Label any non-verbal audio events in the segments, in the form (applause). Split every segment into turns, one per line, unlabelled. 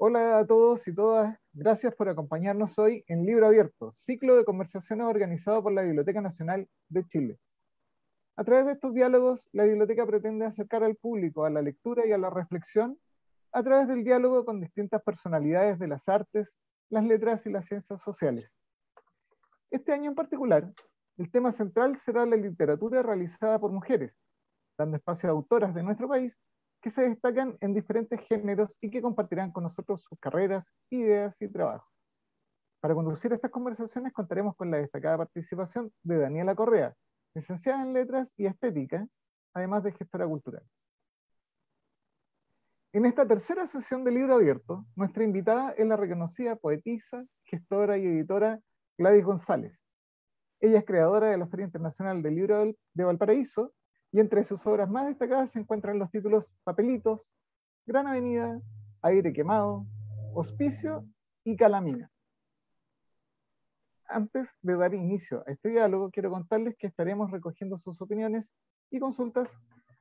Hola a todos y todas, gracias por acompañarnos hoy en Libro Abierto, ciclo de conversaciones organizado por la Biblioteca Nacional de Chile. A través de estos diálogos, la biblioteca pretende acercar al público a la lectura y a la reflexión a través del diálogo con distintas personalidades de las artes, las letras y las ciencias sociales. Este año en particular, el tema central será la literatura realizada por mujeres, dando espacio a autoras de nuestro país que se destacan en diferentes géneros y que compartirán con nosotros sus carreras, ideas y trabajos. Para conducir estas conversaciones contaremos con la destacada participación de Daniela Correa, licenciada en Letras y Estética, además de gestora cultural. En esta tercera sesión de Libro Abierto, nuestra invitada es la reconocida poetisa, gestora y editora Gladys González. Ella es creadora de la Feria Internacional del Libro de Valparaíso y entre sus obras más destacadas se encuentran los títulos Papelitos, Gran Avenida, Aire Quemado, Hospicio y Calamina. Antes de dar inicio a este diálogo, quiero contarles que estaremos recogiendo sus opiniones y consultas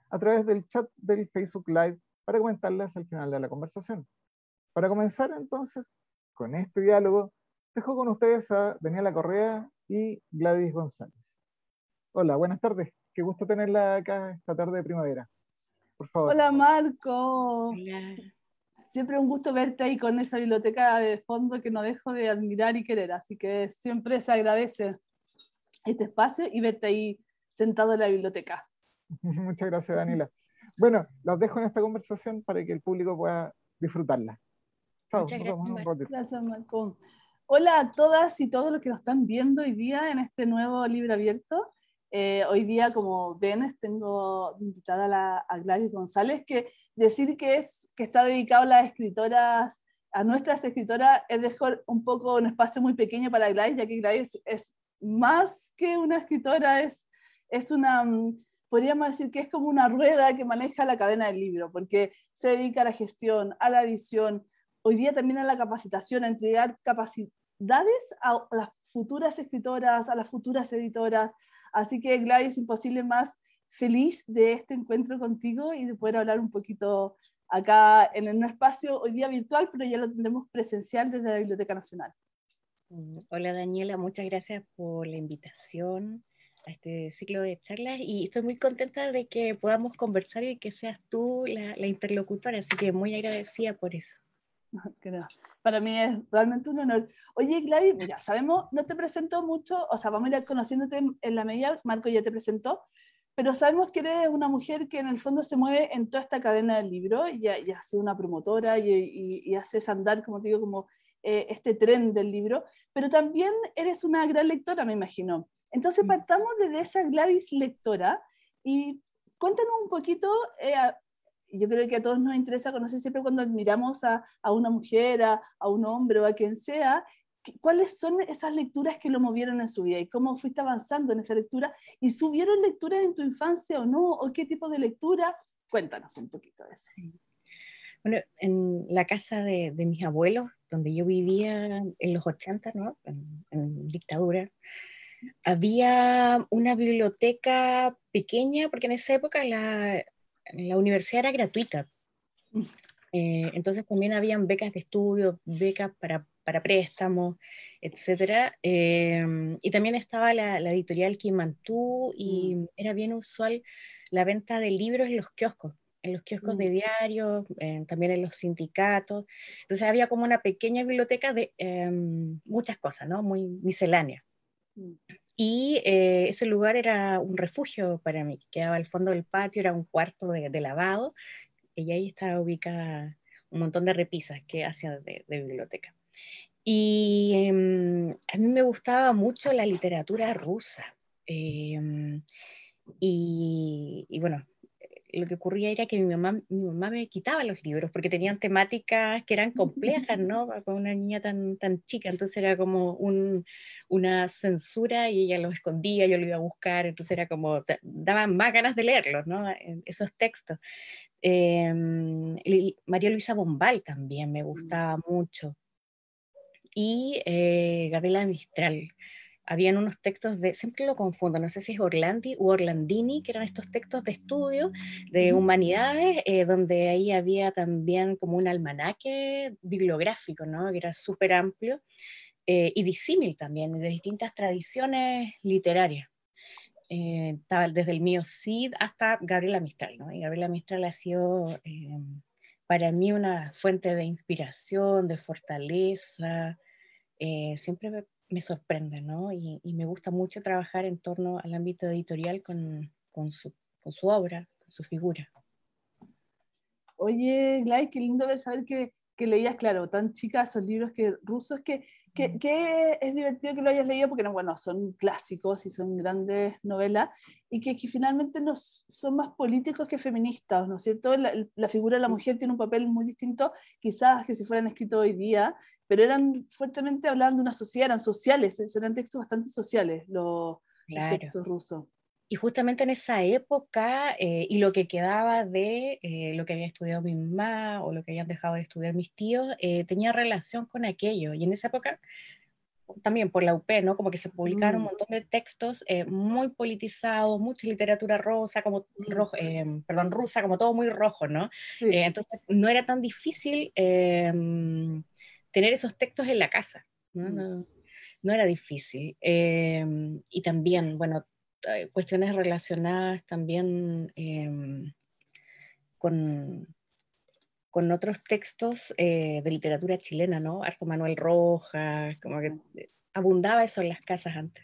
a través del chat del Facebook Live para comentarlas al final de la conversación. Para comenzar entonces con este diálogo, dejo con ustedes a Daniela Correa y Gladys González. Hola, buenas tardes. Qué gusto tenerla acá esta tarde de primavera. Por favor.
Hola, Marco. Siempre un gusto verte ahí con esa biblioteca de fondo que no dejo de admirar y querer, así que siempre se agradece este espacio y verte ahí sentado en la biblioteca.
(laughs) Muchas gracias, Daniela. Bueno, los dejo en esta conversación para que el público pueda disfrutarla. Chao, Muchas
Hola a todas y todos los que nos están viendo hoy día en este nuevo libro abierto. Eh, hoy día, como ven, tengo invitada a, Gladys González, que decir que, es, que está dedicado a las escritoras, a nuestras escritoras, es dejar un poco un espacio muy pequeño para Gladys, ya que Gladys es más que una escritora, es, es una, mm, podríamos decir que es como una rueda que maneja la cadena del libro, porque se dedica a la gestión, a la edición, hoy día también a la capacitación, a entregar capacidades a las futuras escritoras, a las futuras editoras, Así que Gladys, imposible más feliz de este encuentro contigo y de poder hablar un poquito acá en un espacio hoy día virtual, pero ya lo tendremos presencial desde la Biblioteca Nacional.
Mm, hola Daniela, muchas gracias por la invitación a este ciclo de charlas y estoy muy contenta de que podamos conversar y que seas tú la, la interlocutora, así que muy agradecida por eso. Para mí es realmente un honor.
Oye, Gladys, mira, sabemos, no te presento mucho, o sea, vamos a ir conociéndote en la medida, Marco ya te presentó, pero sabemos que eres una mujer que en el fondo se mueve en toda esta cadena del libro y, y una promotora y, haces andar, como te digo, como eh, este tren del libro, pero también eres una gran lectora, me imagino. Entonces mm. partamos desde esa Gladys lectora y cuéntanos un poquito eh, yo creo que a todos nos interesa conocer siempre cuando admiramos a, a una mujer, a, un hombre o a quien sea, cuáles son esas lecturas que lo movieron en su vida y cómo fuiste avanzando en esa lectura y subieron lecturas en tu infancia o no, o qué tipo de lectura? Cuéntanos un poquito de eso.
Bueno, en la casa de, de mis abuelos, donde yo vivía en los 80, ¿no? en, en dictadura, había una biblioteca pequeña, porque en esa época la, la universidad era gratuita. Eh, entonces también habían becas de estudio, becas para, para préstamos, etc. Em, y también estaba la, editorial Kimantú y mm. era bien usual la venta de libros en los kioscos, en los kioscos de mm. diarios, también en los sindicatos. Entonces había como una pequeña biblioteca de em, muchas cosas, ¿no? Muy miscelánea. Mm. Y eh, ese lugar era un refugio para mí, quedaba al fondo del patio, era un cuarto de, lavado, y ahí estaba ubicada un montón de repisas que hacía de, biblioteca. Y em, a mí me gustaba mucho la literatura rusa. Em, y, bueno, lo que ocurría era que mi mamá, me quitaba los libros porque tenían mm. temáticas que eran complejas, (laughs) ¿no? Con una niña tan, chica, entonces era como una censura y ella los escondía, yo lo iba a buscar, entonces era como, daban más ganas de leerlos, ¿no? Esos textos. Em, María Luisa Bombal también me mm. gustaba mucho. Y eh, Gabriela Mistral habían unos textos de, siempre lo confundo, no sé si es Orlandi u Orlandini, que eran estos textos de estudio de humanidades, eh, donde ahí había también como un almanaque bibliográfico, ¿no? que era súper amplio, eh, y disímil también, de distintas tradiciones literarias. Eh, desde el mío Cid hasta Gabriela Mistral, ¿no? y Gabriela Mistral ha sido em, para mí una fuente de inspiración, de fortaleza, eh, siempre me me sorprende, ¿no? Y, me gusta mucho trabajar en torno al ámbito editorial con, su, su, obra, con su figura. Oye,
Gladys, qué lindo ver saber que, leías, claro, tan chicas esos libros que rusos, mm. que, es divertido que lo hayas leído porque, bueno, son clásicos y son grandes novelas y que, finalmente no son más políticos que feministas, ¿no es cierto? La, la, figura de la mujer tiene un papel muy distinto quizás que si fueran escritos hoy día pero eran fuertemente hablando de una sociedad, eran sociales, eh, eran textos bastante sociales los, textos rusos.
Y justamente en esa época, eh, y lo que quedaba de eh, lo que había estudiado mi mamá o lo que habían dejado de estudiar mis tíos, tenía relación con aquello. Y en esa época, también por la UP, ¿no? Como que se publicaron un mm. montón de textos muy politizados, mucha literatura rosa, como mm. perdón, rusa, como todo muy rojo, ¿no? entonces, no era tan difícil em, tener esos textos en la casa. No, mm. era difícil. Em, y también, bueno, eh, cuestiones relacionadas también em, con, con otros textos eh, de literatura chilena, ¿no? Arto Manuel Rojas, como que eh, abundaba eso en las casas antes.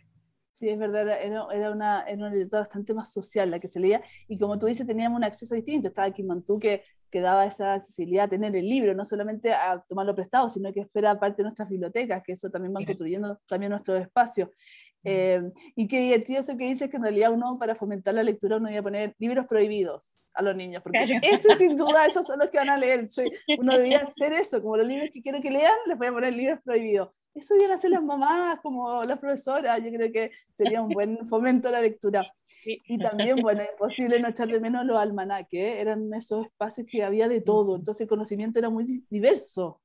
Sí, es verdad, era, una, era literatura bastante más social la que se leía y como tú dices, teníamos un acceso distinto. Estaba Mantú, que que daba esa accesibilidad a tener el libro, no solamente a tomarlo prestado, sino que fuera parte de nuestras bibliotecas, que eso también van construyendo también nuestro espacio mm. eh, y qué divertido eso que dices que en realidad uno para fomentar la lectura uno iba a poner libros prohibidos a los niños, porque eso sin duda esos son los que van a leer. (laughs) Uno debía hacer eso, como los libros que quiero que lean, les voy a poner libros prohibidos eso ya lo las mamás, como las profesoras, yo creo que sería un buen (laughs) fomento a la lectura. Y también, bueno, es posible no echar de menos los almanaques, eran esos espacios que había de todo,
entonces el conocimiento era muy diverso.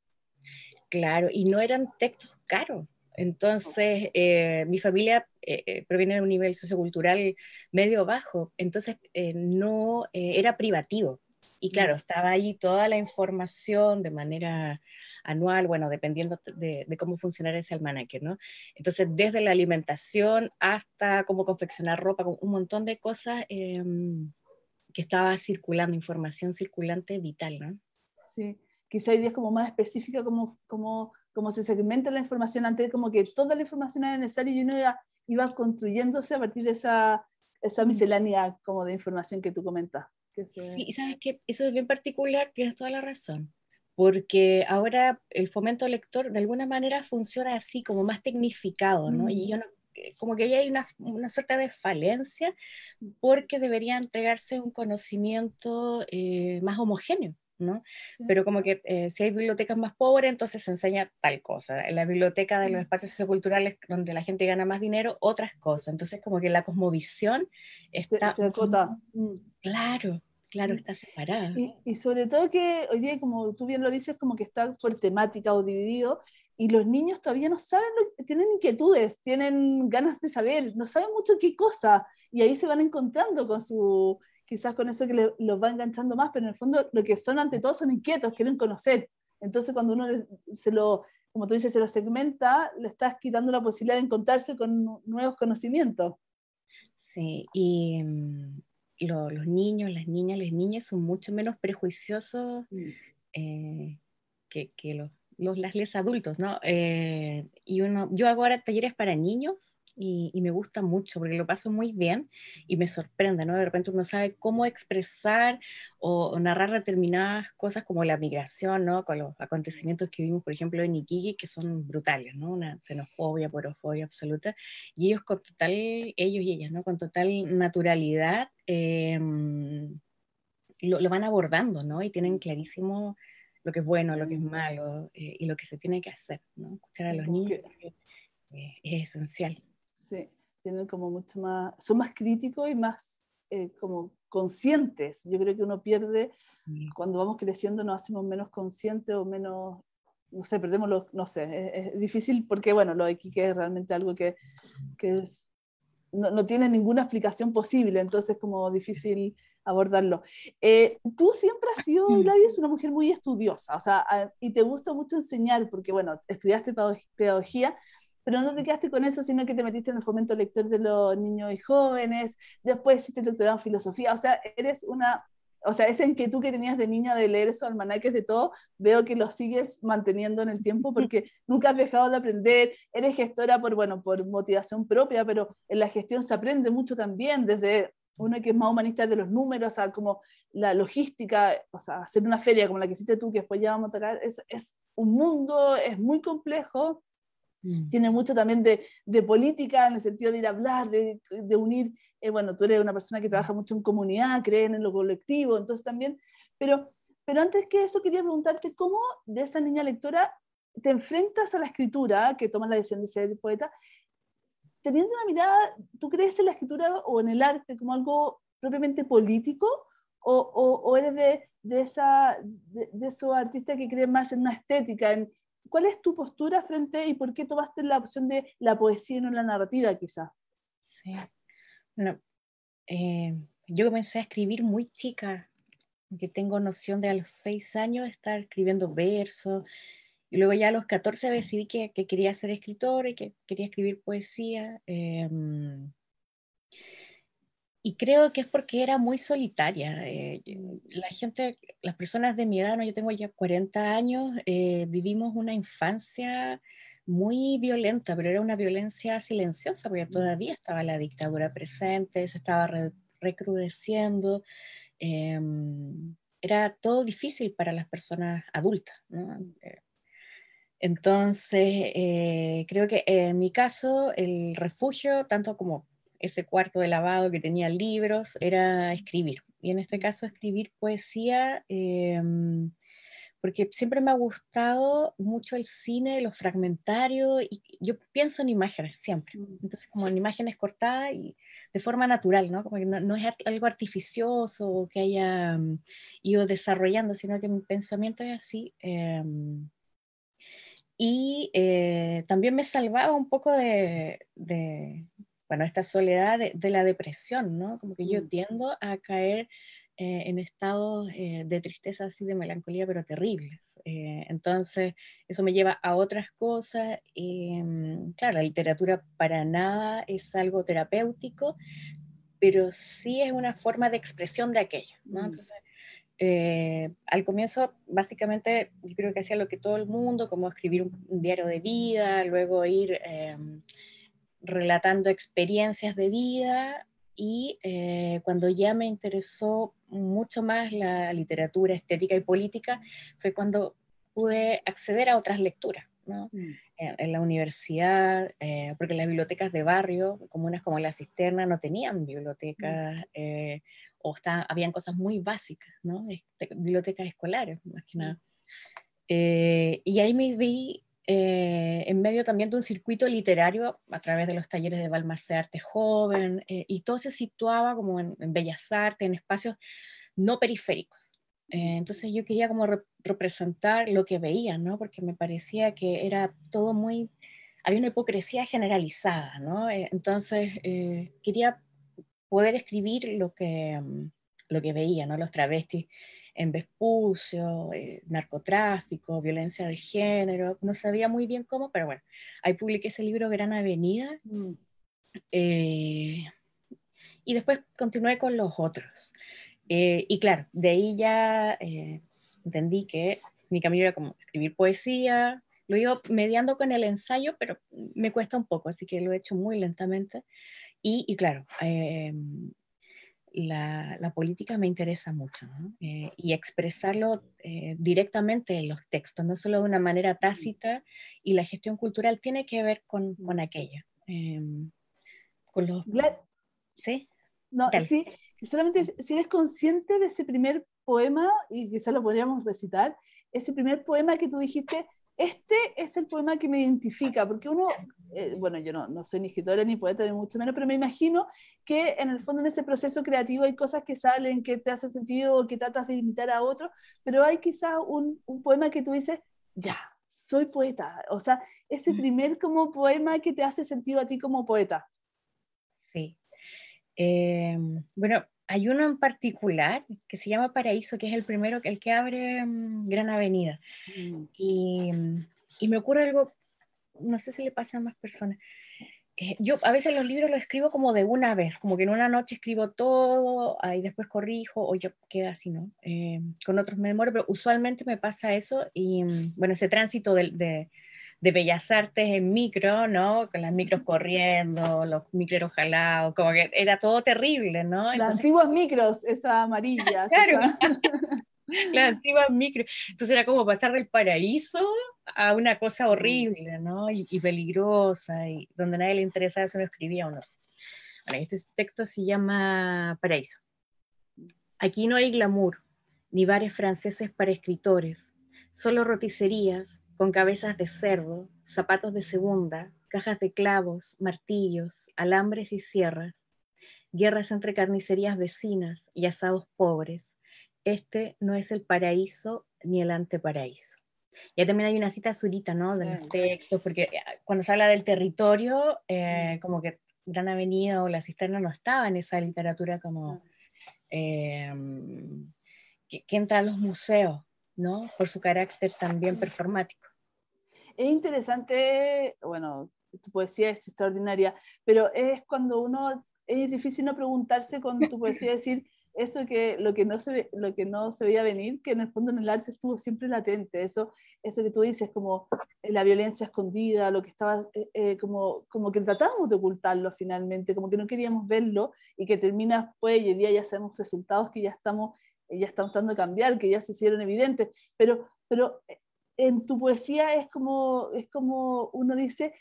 Claro, y no eran textos caros. Entonces, eh, mi familia eh, eh, proviene de un nivel sociocultural medio bajo, entonces no era privativo. Y claro, estaba allí toda la información de manera anual, bueno, dependiendo de, cómo funcionara ese almanaque, ¿no? Entonces, desde la alimentación hasta cómo confeccionar ropa, un montón de cosas em, que estaba circulando, información circulante vital, ¿no?
Sí, quizá hoy día como más específica como, como, como se segmenta la información, antes como que toda la información era necesaria y uno iba, construyéndose a partir de esa, esa mm.
miscelánea como de información que tú comentas. Sí, y sabes que eso es bien particular, tienes toda la razón porque ahora el fomento lector de alguna manera funciona así, como más tecnificado, ¿no? Y mm. yo eh, como que ahí hay una, una, suerte de falencia porque debería entregarse un conocimiento eh, más homogéneo. ¿no? Pero como que eh, si hay bibliotecas más pobres, entonces se enseña tal cosa. En la biblioteca de los espacios socioculturales donde la gente gana más dinero, otras cosas. Entonces como que la cosmovisión está... Claro. Claro, está separada. Y, sobre todo que
hoy día, como tú bien lo dices, como que está fuerte temática o dividido, y los niños todavía no saben, tienen inquietudes, tienen ganas de saber, no saben mucho qué cosa, y ahí se van encontrando con su, quizás con eso que los va enganchando más, pero en el fondo lo que son ante todo son inquietos, quieren conocer. Entonces cuando uno se lo, como tú dices, se lo segmenta, le estás quitando la posibilidad de encontrarse con nuevos conocimientos. Sí, y
mm, los niños, las niñas, las niñas son mucho menos prejuiciosos mm. eh, que, los, las les adultos, ¿no? Eh, y uno, yo hago ahora talleres para niños y, me gusta mucho porque lo paso muy bien y me sorprende, ¿no? De repente uno sabe cómo expresar o, narrar determinadas cosas como la migración, ¿no? Con los acontecimientos que vimos, por ejemplo, en Iquique, que son brutales, ¿no? Una xenofobia, porofobia absoluta. Y ellos con total, ellos y ellas, ¿no? Con total naturalidad em, lo, lo, van abordando, ¿no? Y tienen mm. clarísimo lo que es bueno, lo que es malo eh, y lo que se tiene que hacer, ¿no? Escuchar a los pues niños. Eh, es esencial
tienen como mucho más, son más críticos y más eh, como conscientes. Yo creo que uno pierde, cuando vamos creciendo nos hacemos menos conscientes o menos, no sé, perdemos los, no sé, es, difícil porque, bueno, lo de Quique es realmente algo que, que es, no, tiene ninguna explicación posible, entonces es como difícil abordarlo. Eh, tú siempre has sido, Gladys, una mujer muy estudiosa, o sea, ah, y te gusta mucho enseñar, porque, bueno, estudiaste pedagogía, pero no te quedaste con eso, sino que te metiste en el fomento lector de los niños y jóvenes, después hiciste el doctorado en filosofía, o sea, eres una o sea, es en que tú que tenías de niña de leer esos almanaques de todo, veo que lo sigues manteniendo en el tiempo porque (laughs) nunca has dejado de aprender, eres gestora por, bueno, por motivación propia, pero en la gestión se aprende mucho también, desde uno que es más humanista de los números, a como la logística, o sea, hacer una feria como la que hiciste tú, que después ya vamos a tocar, es, es un mundo, es muy complejo, Mm. Tiene mucho también de, política en el sentido de ir a hablar, de, unir. Eh, bueno, tú eres una persona que trabaja mucho en comunidad, creen en lo colectivo, entonces también. Pero, pero antes que eso, quería preguntarte cómo de esa niña lectora te enfrentas a la escritura, que tomas la decisión de ser poeta, teniendo una mirada, ¿tú crees en la escritura o en el arte como algo propiamente político? ¿O, eres de, de, esa, de, de esos artistas que creen más en una estética, en, ¿Cuál es tu postura frente y por qué tomaste la
opción de la poesía y no la narrativa, quizás? Sí. Bueno, eh, yo comencé a escribir muy chica, que tengo noción de a los seis años estar escribiendo versos. Y luego ya a los 14 decidí que, quería ser escritora y que quería escribir poesía. Eh, y creo que es porque era muy solitaria. Eh, mm. la gente, las personas de mi edad, yo tengo ya 40 años, eh, vivimos una infancia muy violenta, pero era una violencia silenciosa, porque mm. todavía estaba la dictadura presente, se estaba recrudeciendo. Em, era todo difícil para las personas adultas. Eh, entonces, creo que en mi caso, el refugio, tanto como ese cuarto de lavado que tenía libros, era escribir. Y en este mm. caso escribir poesía, em, porque siempre me ha gustado mucho el cine, los fragmentarios y yo pienso en imágenes siempre. Mm. Entonces, como en imágenes cortadas y de forma natural, ¿no? Como que no, es algo artificioso que haya mm, ido desarrollando, sino que mi pensamiento es así. Em, y eh, también me salvaba un poco de, bueno, esta soledad de, la depresión, ¿no? Como que yo mm. tiendo a caer eh, en estados eh, de tristeza, así de melancolía, pero terribles. Eh, entonces, eso me lleva a otras cosas. Y, mm, claro, la literatura para nada es algo terapéutico, pero sí es una forma de expresión de aquello. ¿no? Mm. Entonces, al comienzo básicamente yo creo que hacía lo que todo el mundo, como escribir un, diario de vida, luego ir em, relatando experiencias de vida y eh, cuando ya me interesó mucho más la literatura estética y política fue cuando pude acceder a otras lecturas. Mm. En, la universidad, eh, porque las bibliotecas de barrio, comunas como La Cisterna, no tenían bibliotecas mm. eh, o habían cosas muy básicas, este, bibliotecas escolares, más que nada. Mm. y ahí me vi eh, en medio también de un circuito literario a través de los talleres de Balmacé Arte Joven, eh, y todo se situaba como en, Bellas Artes, en espacios no periféricos. Eh, entonces yo quería como representar lo que veía, ¿no? porque me parecía que era todo muy, había una hipocresía generalizada, ¿no? entonces quería poder escribir lo que, mm, lo que veía, ¿no? los travestis en Vespucio, eh, narcotráfico, violencia de género, no sabía muy bien cómo, pero bueno, ahí publiqué ese libro Gran Avenida mm. eh, y después continué con los otros. Eh, y claro, de ahí ya entendí que mi camino era como escribir poesía, lo iba mediando con el ensayo, pero me cuesta un poco, así que lo he hecho muy lentamente. Y, y claro, la, política me interesa mucho eh, y expresarlo eh, directamente en los textos, no solo de una manera tácita y la gestión cultural tiene que ver con, mm. con aquello. Em, con los... ¿Sí? No,
sí, solamente mm. si eres consciente de ese primer poema, y quizás lo podríamos recitar, ese primer poema que tú dijiste, este es el poema que me identifica, porque uno eh, bueno, yo no, soy ni escritora ni poeta, de mucho menos, pero me imagino que en el fondo en ese proceso creativo hay cosas que salen, que te hacen sentido o que tratas de imitar a otro, pero hay quizás un, poema que tú dices, ya, soy poeta. O sea, ese mm. primer como poema que te hace sentido a ti como poeta.
Sí. Em, bueno, hay uno en particular que se llama Paraíso, que es el primero, el que abre mm, Gran Avenida. Mm. Y, y, me ocurre algo no sé si le pasa a más personas. Eh, yo a veces los libros los escribo como de una vez, como que en una noche escribo todo ahí después corrijo o yo queda así, ¿no? Em, con otros me demoro, pero usualmente me pasa eso y mm, bueno, ese tránsito de, de, bellas artes en micro, ¿no? Con las micros (laughs) corriendo, los micros jalados, como que era todo terrible, ¿no? las antiguas
micros, esa amarilla. (laughs) claro.
(laughs) la antigua micro. Entonces era como pasar del paraíso a una cosa horrible, ¿no? Y, peligrosa, y donde a nadie le interesaba si uno escribía o no. este texto se llama Paraíso. Aquí no hay glamour, ni bares franceses para escritores, solo roticerías con cabezas de cerdo, zapatos de segunda, cajas de clavos, martillos, alambres y sierras, guerras entre carnicerías vecinas y asados pobres, este no es el paraíso ni el anteparaíso. Ya también hay una cita azulita ¿no? De los textos, porque eh, cuando se habla del territorio, eh, mm. como que Gran Avenida o La Cisterna no estaba en esa literatura como em, que, que, entra a los museos, ¿no? Por su carácter también mm. performático.
Es interesante, bueno, tu poesía es extraordinaria, pero es cuando uno, es difícil no preguntarse con tu poesía, (laughs) decir, eso que lo que no se lo que no se veía venir que en el fondo en el arte estuvo siempre latente eso eso que tú dices como eh, la violencia escondida lo que estaba eh, eh, como como que tratábamos de ocultarlo finalmente como que no queríamos verlo y que termina pues, y el día ya sabemos resultados que ya estamos ya estamos tratando de cambiar que ya se hicieron evidentes pero pero en tu poesía es como es como uno dice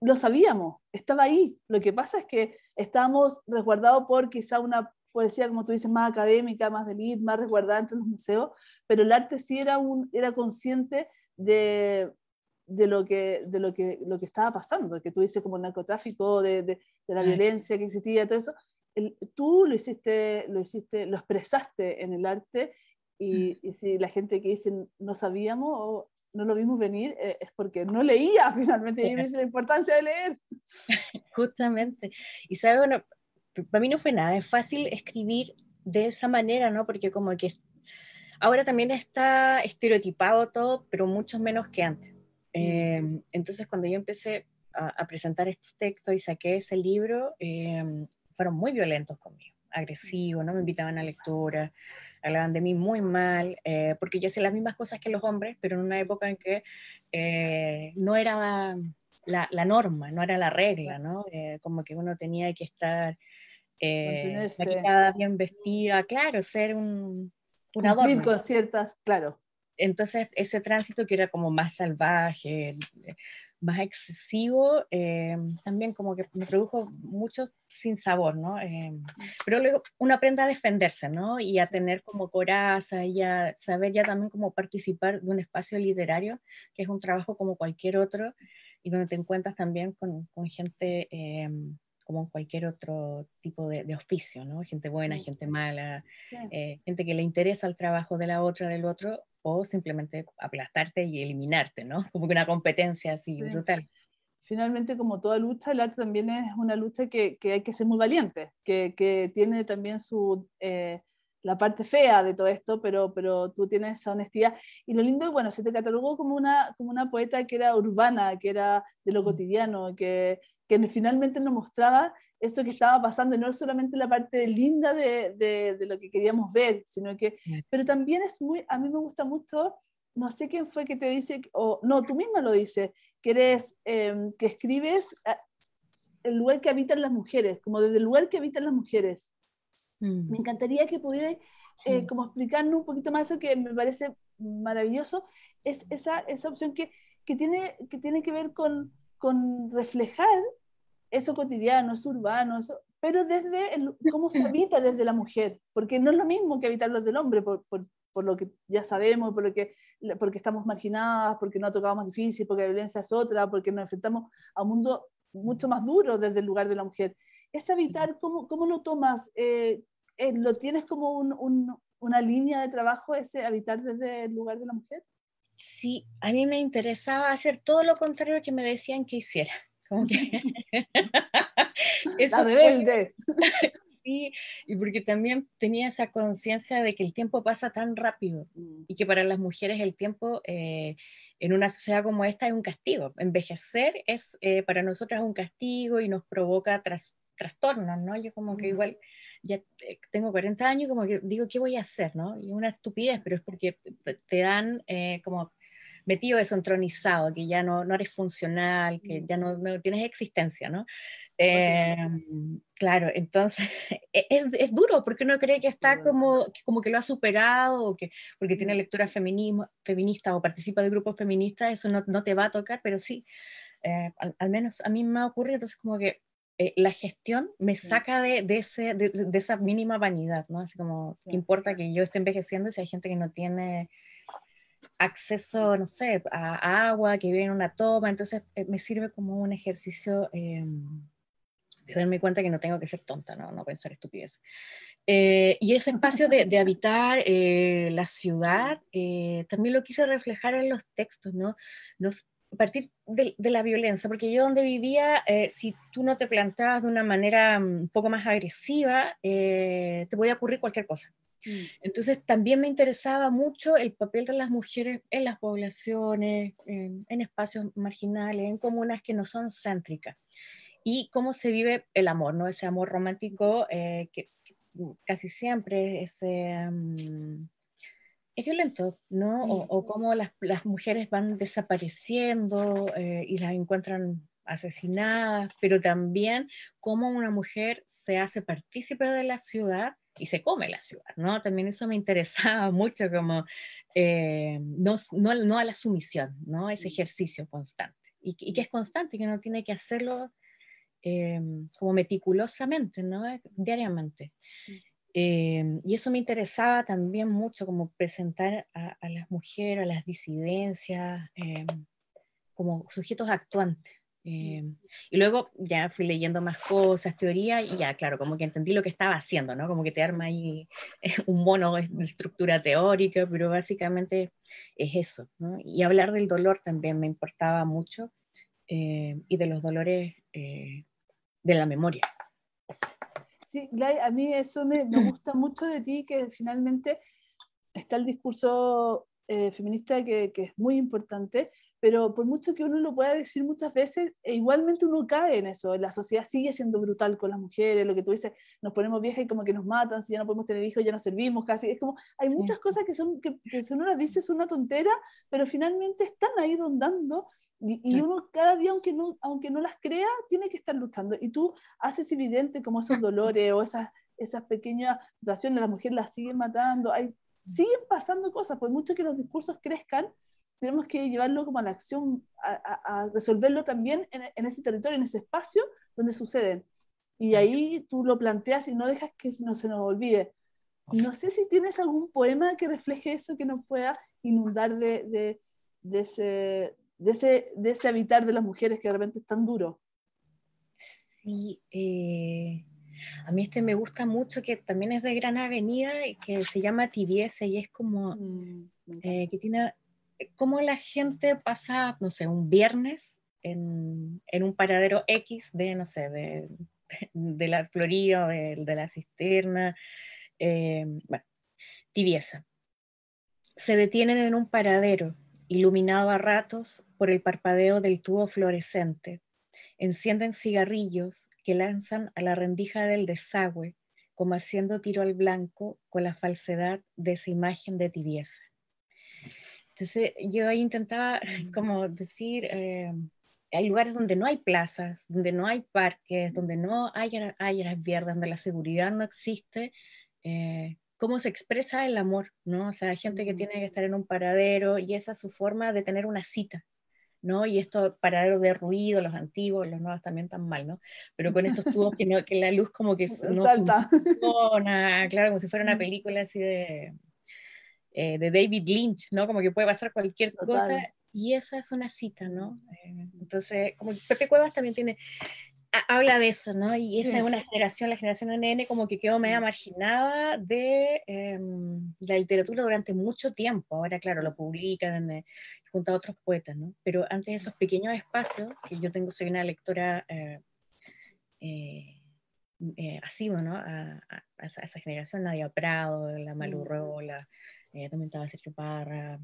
lo sabíamos, estaba ahí. Lo que pasa es que estábamos resguardados por quizá una poesía, como tú dices, más académica, más de más resguardada entre los museos, pero el arte sí era, un, era consciente de, lo, que, de lo, que, lo que estaba pasando, que tú dices como el narcotráfico, de, la mm. violencia que existía, todo eso. tú lo hiciste, lo hiciste, lo expresaste en el arte mm. y, si la gente que dice
no sabíamos o no lo vimos venir eh, es porque no leía (laughs) finalmente y me dice la importancia de leer. (laughs) Justamente. Y sabes, bueno, para mí no fue nada, es fácil escribir de esa manera, ¿no? Porque como que ahora también está estereotipado todo, pero mucho menos que antes. Mm. Em, entonces cuando yo empecé a, presentar estos textos y saqué ese libro, em, fueron muy violentos conmigo, agresivos, no me invitaban a lectura, hablaban de mí muy mal, eh, porque yo hacía las mismas cosas que los hombres, pero en una época en que eh, no era la, la, norma, no era la regla, ¿no? Eh, como que uno tenía que estar eh, bien vestida, claro, ser un, un adorno. con ciertas, claro. Entonces, ese tránsito que era como más salvaje, eh, más excesivo, eh, también como que me produjo mucho sin sabor, ¿no? Eh, pero luego uno aprende a defenderse, ¿no? Y a tener como coraza y a saber ya también como participar de un espacio literario, que es un trabajo como cualquier otro, y donde te encuentras también con, con gente como en cualquier otro tipo de, oficio, ¿no? Gente buena, gente mala, eh, gente que le interesa el trabajo de la otra, del otro, o simplemente aplastarte y eliminarte, ¿no? (laughs) Como que una competencia así brutal. Finalmente,
como toda lucha, el arte también es una lucha que, hay que ser muy valiente, que, tiene también su... Eh, la parte fea de todo esto, pero, pero tú tienes esa honestidad. Y lo lindo, bueno, se te catalogó como una, como una poeta que era urbana, que era de lo mm. cotidiano, que, que finalmente nos mostraba eso que estaba pasando, no solamente la parte linda de, lo que queríamos ver, sino que, pero también es muy, a mí me gusta mucho, no sé quién fue que te dice, o no, tú misma lo dices, que eres, em, que escribes eh, el lugar que habitan las mujeres, como desde el lugar que habitan las mujeres. Mm. Me encantaría que pudieras eh, como explicarnos un poquito más eso que me parece maravilloso, es esa, esa opción que, que, tiene, que tiene que ver con con reflejar eso cotidiano, eso urbano, pero desde cómo se habita desde la mujer, porque no es lo mismo que los del hombre, por, lo que ya sabemos, por lo porque estamos marginadas, porque no ha tocado más difícil, porque la violencia es otra, porque nos enfrentamos a un mundo mucho más duro desde el lugar de la mujer. Es habitar, ¿cómo, lo tomas? Eh, eh, ¿Lo tienes como una línea de trabajo ese habitar desde el lugar de la mujer?
sí, a mí me interesaba hacer todo lo contrario que me decían que hiciera. y porque también tenía esa conciencia de que el tiempo pasa tan rápido mm. y que para las mujeres el tiempo eh, en una sociedad como esta es un castigo. Envejecer es eh, para nosotras un castigo y nos provoca trastornos, ¿no? Yo como que mm. igual ya eh, tengo 40 años, como que digo, ¿qué voy a hacer? ¿no? Y es una estupidez, pero es porque te dan eh, como metido eso, que ya no, no eres funcional, que mm. ya no, tienes existencia, ¿no? Em, claro, entonces (laughs) e, es, duro porque uno cree que está como, como que lo ha superado, o que, porque tiene mm. lectura feminismo, feminista o participa de grupos feministas, eso no, no te va a tocar, pero sí, eh, al, al, menos a mí me ha ocurrido, entonces como que eh, la gestión me saca de, de, ese, de, esa mínima vanidad, ¿no? Así como, ¿qué importa que yo esté envejeciendo si hay gente que no tiene acceso, no sé, a, agua, que vive en una toma? Entonces eh, me sirve como un ejercicio eh, de darme cuenta que no tengo que ser tonta, no, no pensar estupidez. y ese espacio de, de habitar la ciudad, también lo quise reflejar en los textos, ¿no? Los partir de, la violencia, porque yo donde vivía, eh, si tú no te plantabas de una manera mm, un poco más agresiva, eh, te podía ocurrir cualquier cosa. Mm. Entonces también me interesaba mucho el papel de las mujeres en las poblaciones, en, espacios marginales, en comunas que no son céntricas, y cómo se vive el amor, ¿no? Ese amor romántico eh, que, casi siempre es... Eh, mm, es violento, ¿no? O, cómo las, mujeres van desapareciendo eh, y las encuentran asesinadas, pero también cómo una mujer se hace partícipe de la ciudad y se come la ciudad, ¿no? También eso me interesaba (laughs) mucho, como eh, no, a la sumisión, ¿no? Ese ejercicio constante, y, que es constante, que no tiene que hacerlo eh, como meticulosamente, ¿no? Diariamente. Em, y eso me interesaba también mucho, como presentar a, las mujeres, a las disidencias, em, como sujetos actuantes. Mm. Em, y luego ya fui leyendo más cosas, teoría, y ya, claro, como que entendí lo que estaba haciendo, ¿no? Como que te arma ahí (laughs) un mono de estructura teórica, pero básicamente es eso, ¿no? Y hablar del dolor también me importaba mucho, y de los dolores eh, de la memoria, Sí, Glay, a mí eso me, me,
(clears throat) gusta mucho de ti, que finalmente está el discurso eh, feminista que, que, es muy importante, pero por mucho que uno lo pueda decir muchas veces, e igualmente uno cae en eso. La sociedad sigue siendo brutal con las mujeres, lo que tú dices, nos ponemos viejas y como que nos matan, si ya no podemos tener hijos, ya no servimos casi. Es como, hay muchas cosas que son, que, que si uno las dice es una tontera, pero finalmente están ahí rondando y, uno cada día, aunque no, aunque no las crea, tiene que estar luchando. Y tú haces evidente como esos (laughs) dolores o esas, esas pequeñas situaciones, las mujeres las siguen matando, hay, mm. siguen pasando cosas, por mucho que los discursos crezcan, tenemos que llevarlo como a la acción, a, resolverlo también en, en, ese territorio, en ese espacio donde suceden. Y ahí tú lo planteas y no dejas que no se nos olvide. No sé si tienes algún poema que refleje eso, que nos pueda inundar de, de ese de ese, habitar de las mujeres que de repente es tan duro.
Sí, eh, a mí este me gusta mucho, que también es de Gran Avenida, y que se llama Tibiese y es como mm, eh, que tiene, como la gente pasa, no sé, un viernes en, un paradero X de, no sé, de, de la Florida, de, de la cisterna, eh, bueno, Tibieza. Se detienen en un paradero iluminado a ratos por el parpadeo del tubo fluorescente. Encienden cigarrillos que lanzan a la rendija del desagüe, como haciendo tiro al blanco con la falsedad de esa imagen de tibieza. Entonces yo ahí intentaba (laughs) como decir, eh, hay lugares donde no hay plazas, donde no hay parques, donde no hay áreas verdes, donde la seguridad no existe. Eh, cómo se expresa el amor, ¿no? O sea, gente que tiene que mm. estar en un paradero y esa es su forma de tener una cita, ¿no? Y estos paradero de ruido, los antiguos, los nuevos también tan mal, ¿no? Pero con estos tubos que, la luz como que (laughs) no salta. claro, como si fuera una mm. película así de, eh, de David Lynch, ¿no? Como que puede pasar cualquier cosa y esa es una cita, ¿no? Mm. Eh, entonces, como Pepe Cuevas también tiene habla de eso, ¿no? Y esa es una generación, la generación NN, como que quedó media mm. marginada de em, la literatura durante mucho tiempo. Ahora, claro, lo publican eh, junto a otros poetas, ¿no? Pero antes de esos pequeños espacios, que yo tengo, soy una lectora eh, eh, eh ¿no? A, esa, generación, Nadia Prado, la Malu mm. Rola, también estaba Sergio Parra,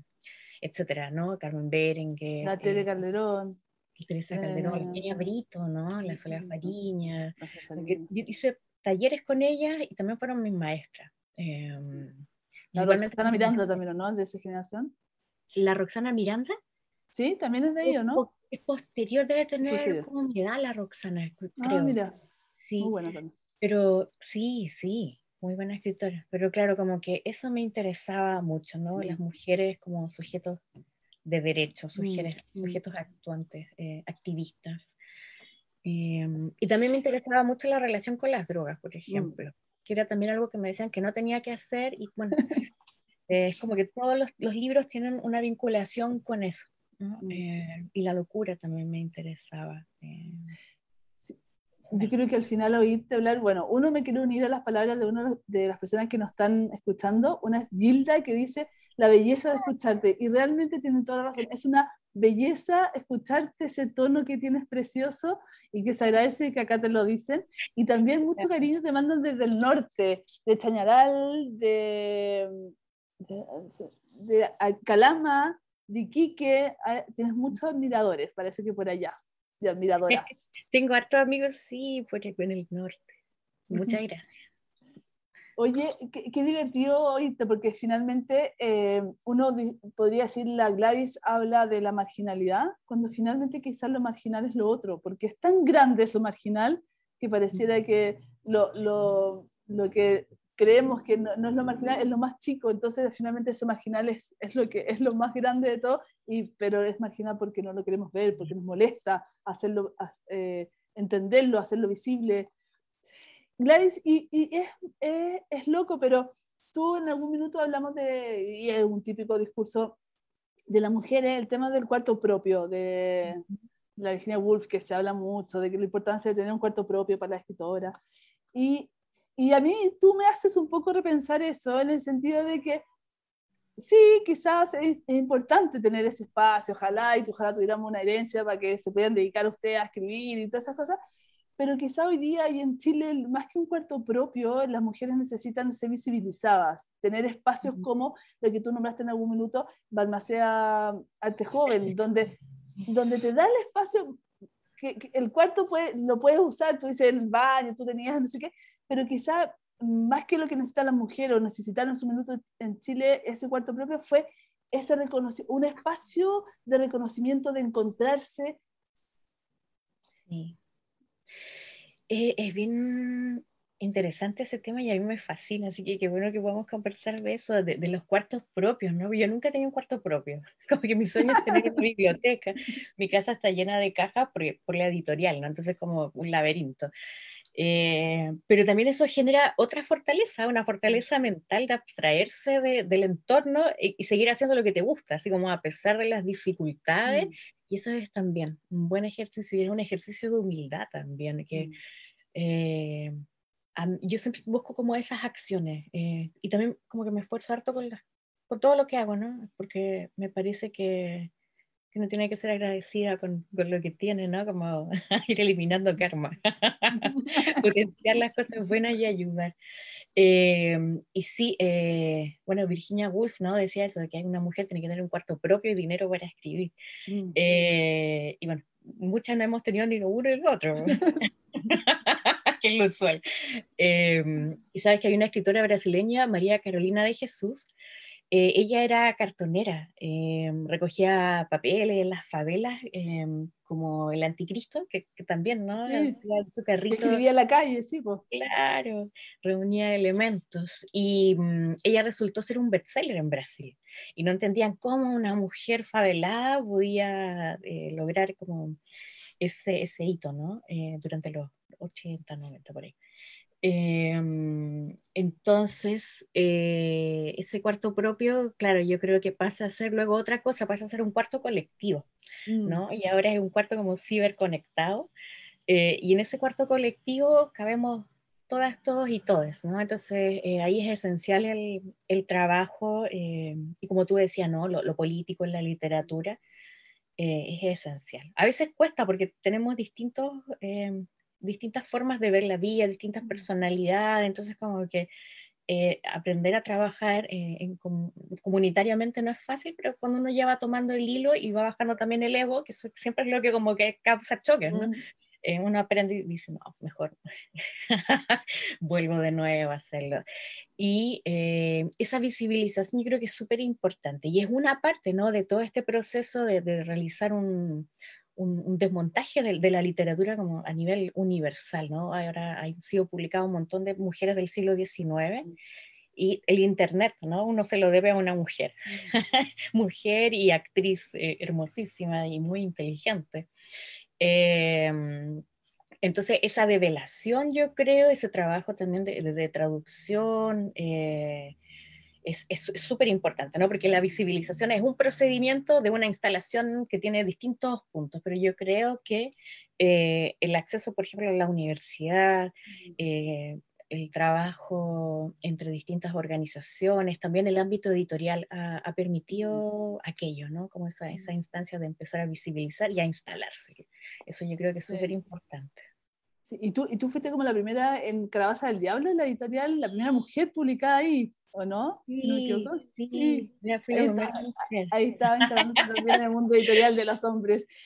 etcétera, ¿no? Carmen Berenguer. La Tele Calderón. Teresa Calderón, ah. Brito, ¿no? La Soledad Fariña. hice talleres con ellas y también fueron mis maestras. Eh, la Roxana también, ¿no? De esa generación. ¿La Roxana Miranda? Sí, también es de ella, ¿no? Es posterior, debe tener como edad la Roxana, ah, creo. Ah, Muy buena también. Pero sí, sí, muy buena escritora. Pero claro, como que eso me interesaba mucho, ¿no? Las mujeres como sujetos de derechos, sujetos actuantes, eh, activistas. Em, y también me interesaba mucho la relación con las drogas, por mm. ejemplo, que era también algo que me decían que no tenía que hacer y bueno, (laughs) eh, es como que todos los, libros tienen una vinculación con eso. Mm. Eh, y la locura también me interesaba. Em,
yo creo que al final oírte hablar, bueno, uno me quiere unir a las palabras de una de las personas que nos están escuchando, una es Gilda que dice, la belleza de escucharte. Y realmente tienen toda la razón. Es una belleza escucharte ese tono que tienes precioso y que se agradece que acá te lo dicen. Y también mucho cariño te mandan desde el norte, de Chañaral, de, de, de Calama, de Iquique. Tienes muchos admiradores, parece que por allá, de admiradoras.
Tengo harto amigos, sí, porque en el norte. Muchas gracias.
Oye, qué, divertido oírte, porque finalmente eh, uno podría decir, la Gladys habla de la marginalidad, cuando finalmente quizás lo marginal es lo otro, porque es tan grande eso marginal que pareciera que lo, lo, que creemos que no, es lo marginal, es lo más chico, entonces finalmente eso marginal es, es, lo, que, es lo más grande de todo, y, pero es marginal porque no lo queremos ver, porque nos molesta hacerlo, eh, entenderlo, hacerlo visible. Gladys, y, es, loco, pero tú en algún minuto hablamos de, y es un típico discurso de la mujer, ¿eh? el tema del cuarto propio, de la Virginia Woolf, que se habla mucho, de la importancia de tener un cuarto propio para la escritora. Y, a mí tú me haces un poco repensar eso, en el sentido de que sí, quizás es, importante tener ese espacio, ojalá, y ojalá tuviéramos una herencia para que se puedan dedicar ustedes a escribir y todas esas cosas, pero quizá hoy día y en Chile, más que un cuarto propio, las mujeres necesitan ser visibilizadas, tener espacios como lo que tú nombraste en algún minuto, Balmacea Arte Joven, donde, donde te da el espacio, que, el cuarto puede, lo puedes usar, tú dices el baño, tú tenías no sé qué, pero quizá más que lo que necesitan las mujeres o necesitaron en su minuto en Chile, ese cuarto propio fue ese un espacio de reconocimiento, de encontrarse.
Sí. Eh, es bien interesante ese tema y a mí me fascina, así que qué bueno que podamos conversar de eso, de, los cuartos propios, ¿no? Yo nunca tenía un cuarto propio, (laughs) como que mi sueño es tener una biblioteca. Mi casa está llena de cajas por, la editorial, ¿no? Entonces como un laberinto. Eh, pero también eso genera otra fortaleza, una fortaleza mental de abstraerse del entorno y, seguir haciendo lo que te gusta, así como a pesar de las dificultades, mm. Y eso es también un buen ejercicio y es un ejercicio de humildad también, que mm. eh, yo siempre busco como esas acciones eh, y también como que me esfuerzo harto con, con todo lo que hago, ¿no? Porque me parece que que uno tiene que ser agradecida con, lo que tiene, ¿no? Como (laughs) ir eliminando karma, (laughs) potenciar las cosas buenas y ayudar. Em, y sí, eh, bueno, Virginia Woolf ¿no? decía eso, de que una mujer tiene que tener un cuarto propio y dinero para escribir. Mm. Eh, y bueno, muchas no hemos tenido ni lo uno ni lo otro, que es lo usual. y sabes que hay una escritora brasileña, María Carolina de Jesús, eh, ella era cartonera, eh, recogía papeles en las favelas, eh, como el anticristo, que, también, ¿no? Sí. Su carrito. en la calle, sí, pues. Claro, reunía elementos. Y mm, ella resultó ser un bestseller en Brasil. Y no entendían cómo una mujer favelada podía lograr como ese, ese hito, ¿no? durante los 80, 90, por ahí. Em, entonces, eh, ese cuarto propio, claro, yo creo que pasa a ser luego otra cosa, pasa a ser un cuarto colectivo, mm. ¿no? Y ahora es un cuarto como ciberconectado. Eh, y en ese cuarto colectivo cabemos todas, todos y todas, ¿no? Entonces, eh, ahí es esencial el, el trabajo, eh, y como tú decías, ¿no? Lo, lo político en la literatura es esencial. A veces cuesta porque tenemos distintos em, distintas formas de ver la vida, distintas personalidades, entonces como que eh, aprender a trabajar eh, en comunitariamente no es fácil, pero cuando uno ya va tomando el hilo y va bajando también el ego, que eso siempre es lo que como que causa choques, eh, uno aprende y dice, no, mejor (laughs) vuelvo de nuevo a hacerlo. Y esa visibilización yo creo que es súper importante y es una parte, ¿no? De todo este proceso de, de realizar un, un, desmontaje de, la literatura como a nivel universal, ¿no? Ahora han sido publicados un montón de mujeres del siglo XIX y el Internet, ¿no? Uno se lo debe a una mujer, (laughs) mujer y actriz eh, hermosísima y muy inteligente. Em, entonces, esa develación, yo creo, ese trabajo también de, traducción, eh, es súper importante, ¿no? Porque la visibilización es un procedimiento de una instalación que tiene distintos puntos, pero yo creo que eh, el acceso, por ejemplo, a la universidad, eh, el trabajo entre distintas organizaciones, también el ámbito editorial ha, permitido aquello, ¿no? Como esa, esa, instancia de empezar a visibilizar y a instalarse. Eso yo creo que es súper importante.
¿y, tú, tú fuiste como la primera en Calabaza del Diablo, en la editorial, la primera mujer publicada ahí, ¿o no? Sí, si sí, sí. Ya fui ahí, estaba, entrando también en el mundo editorial de los hombres. (laughs)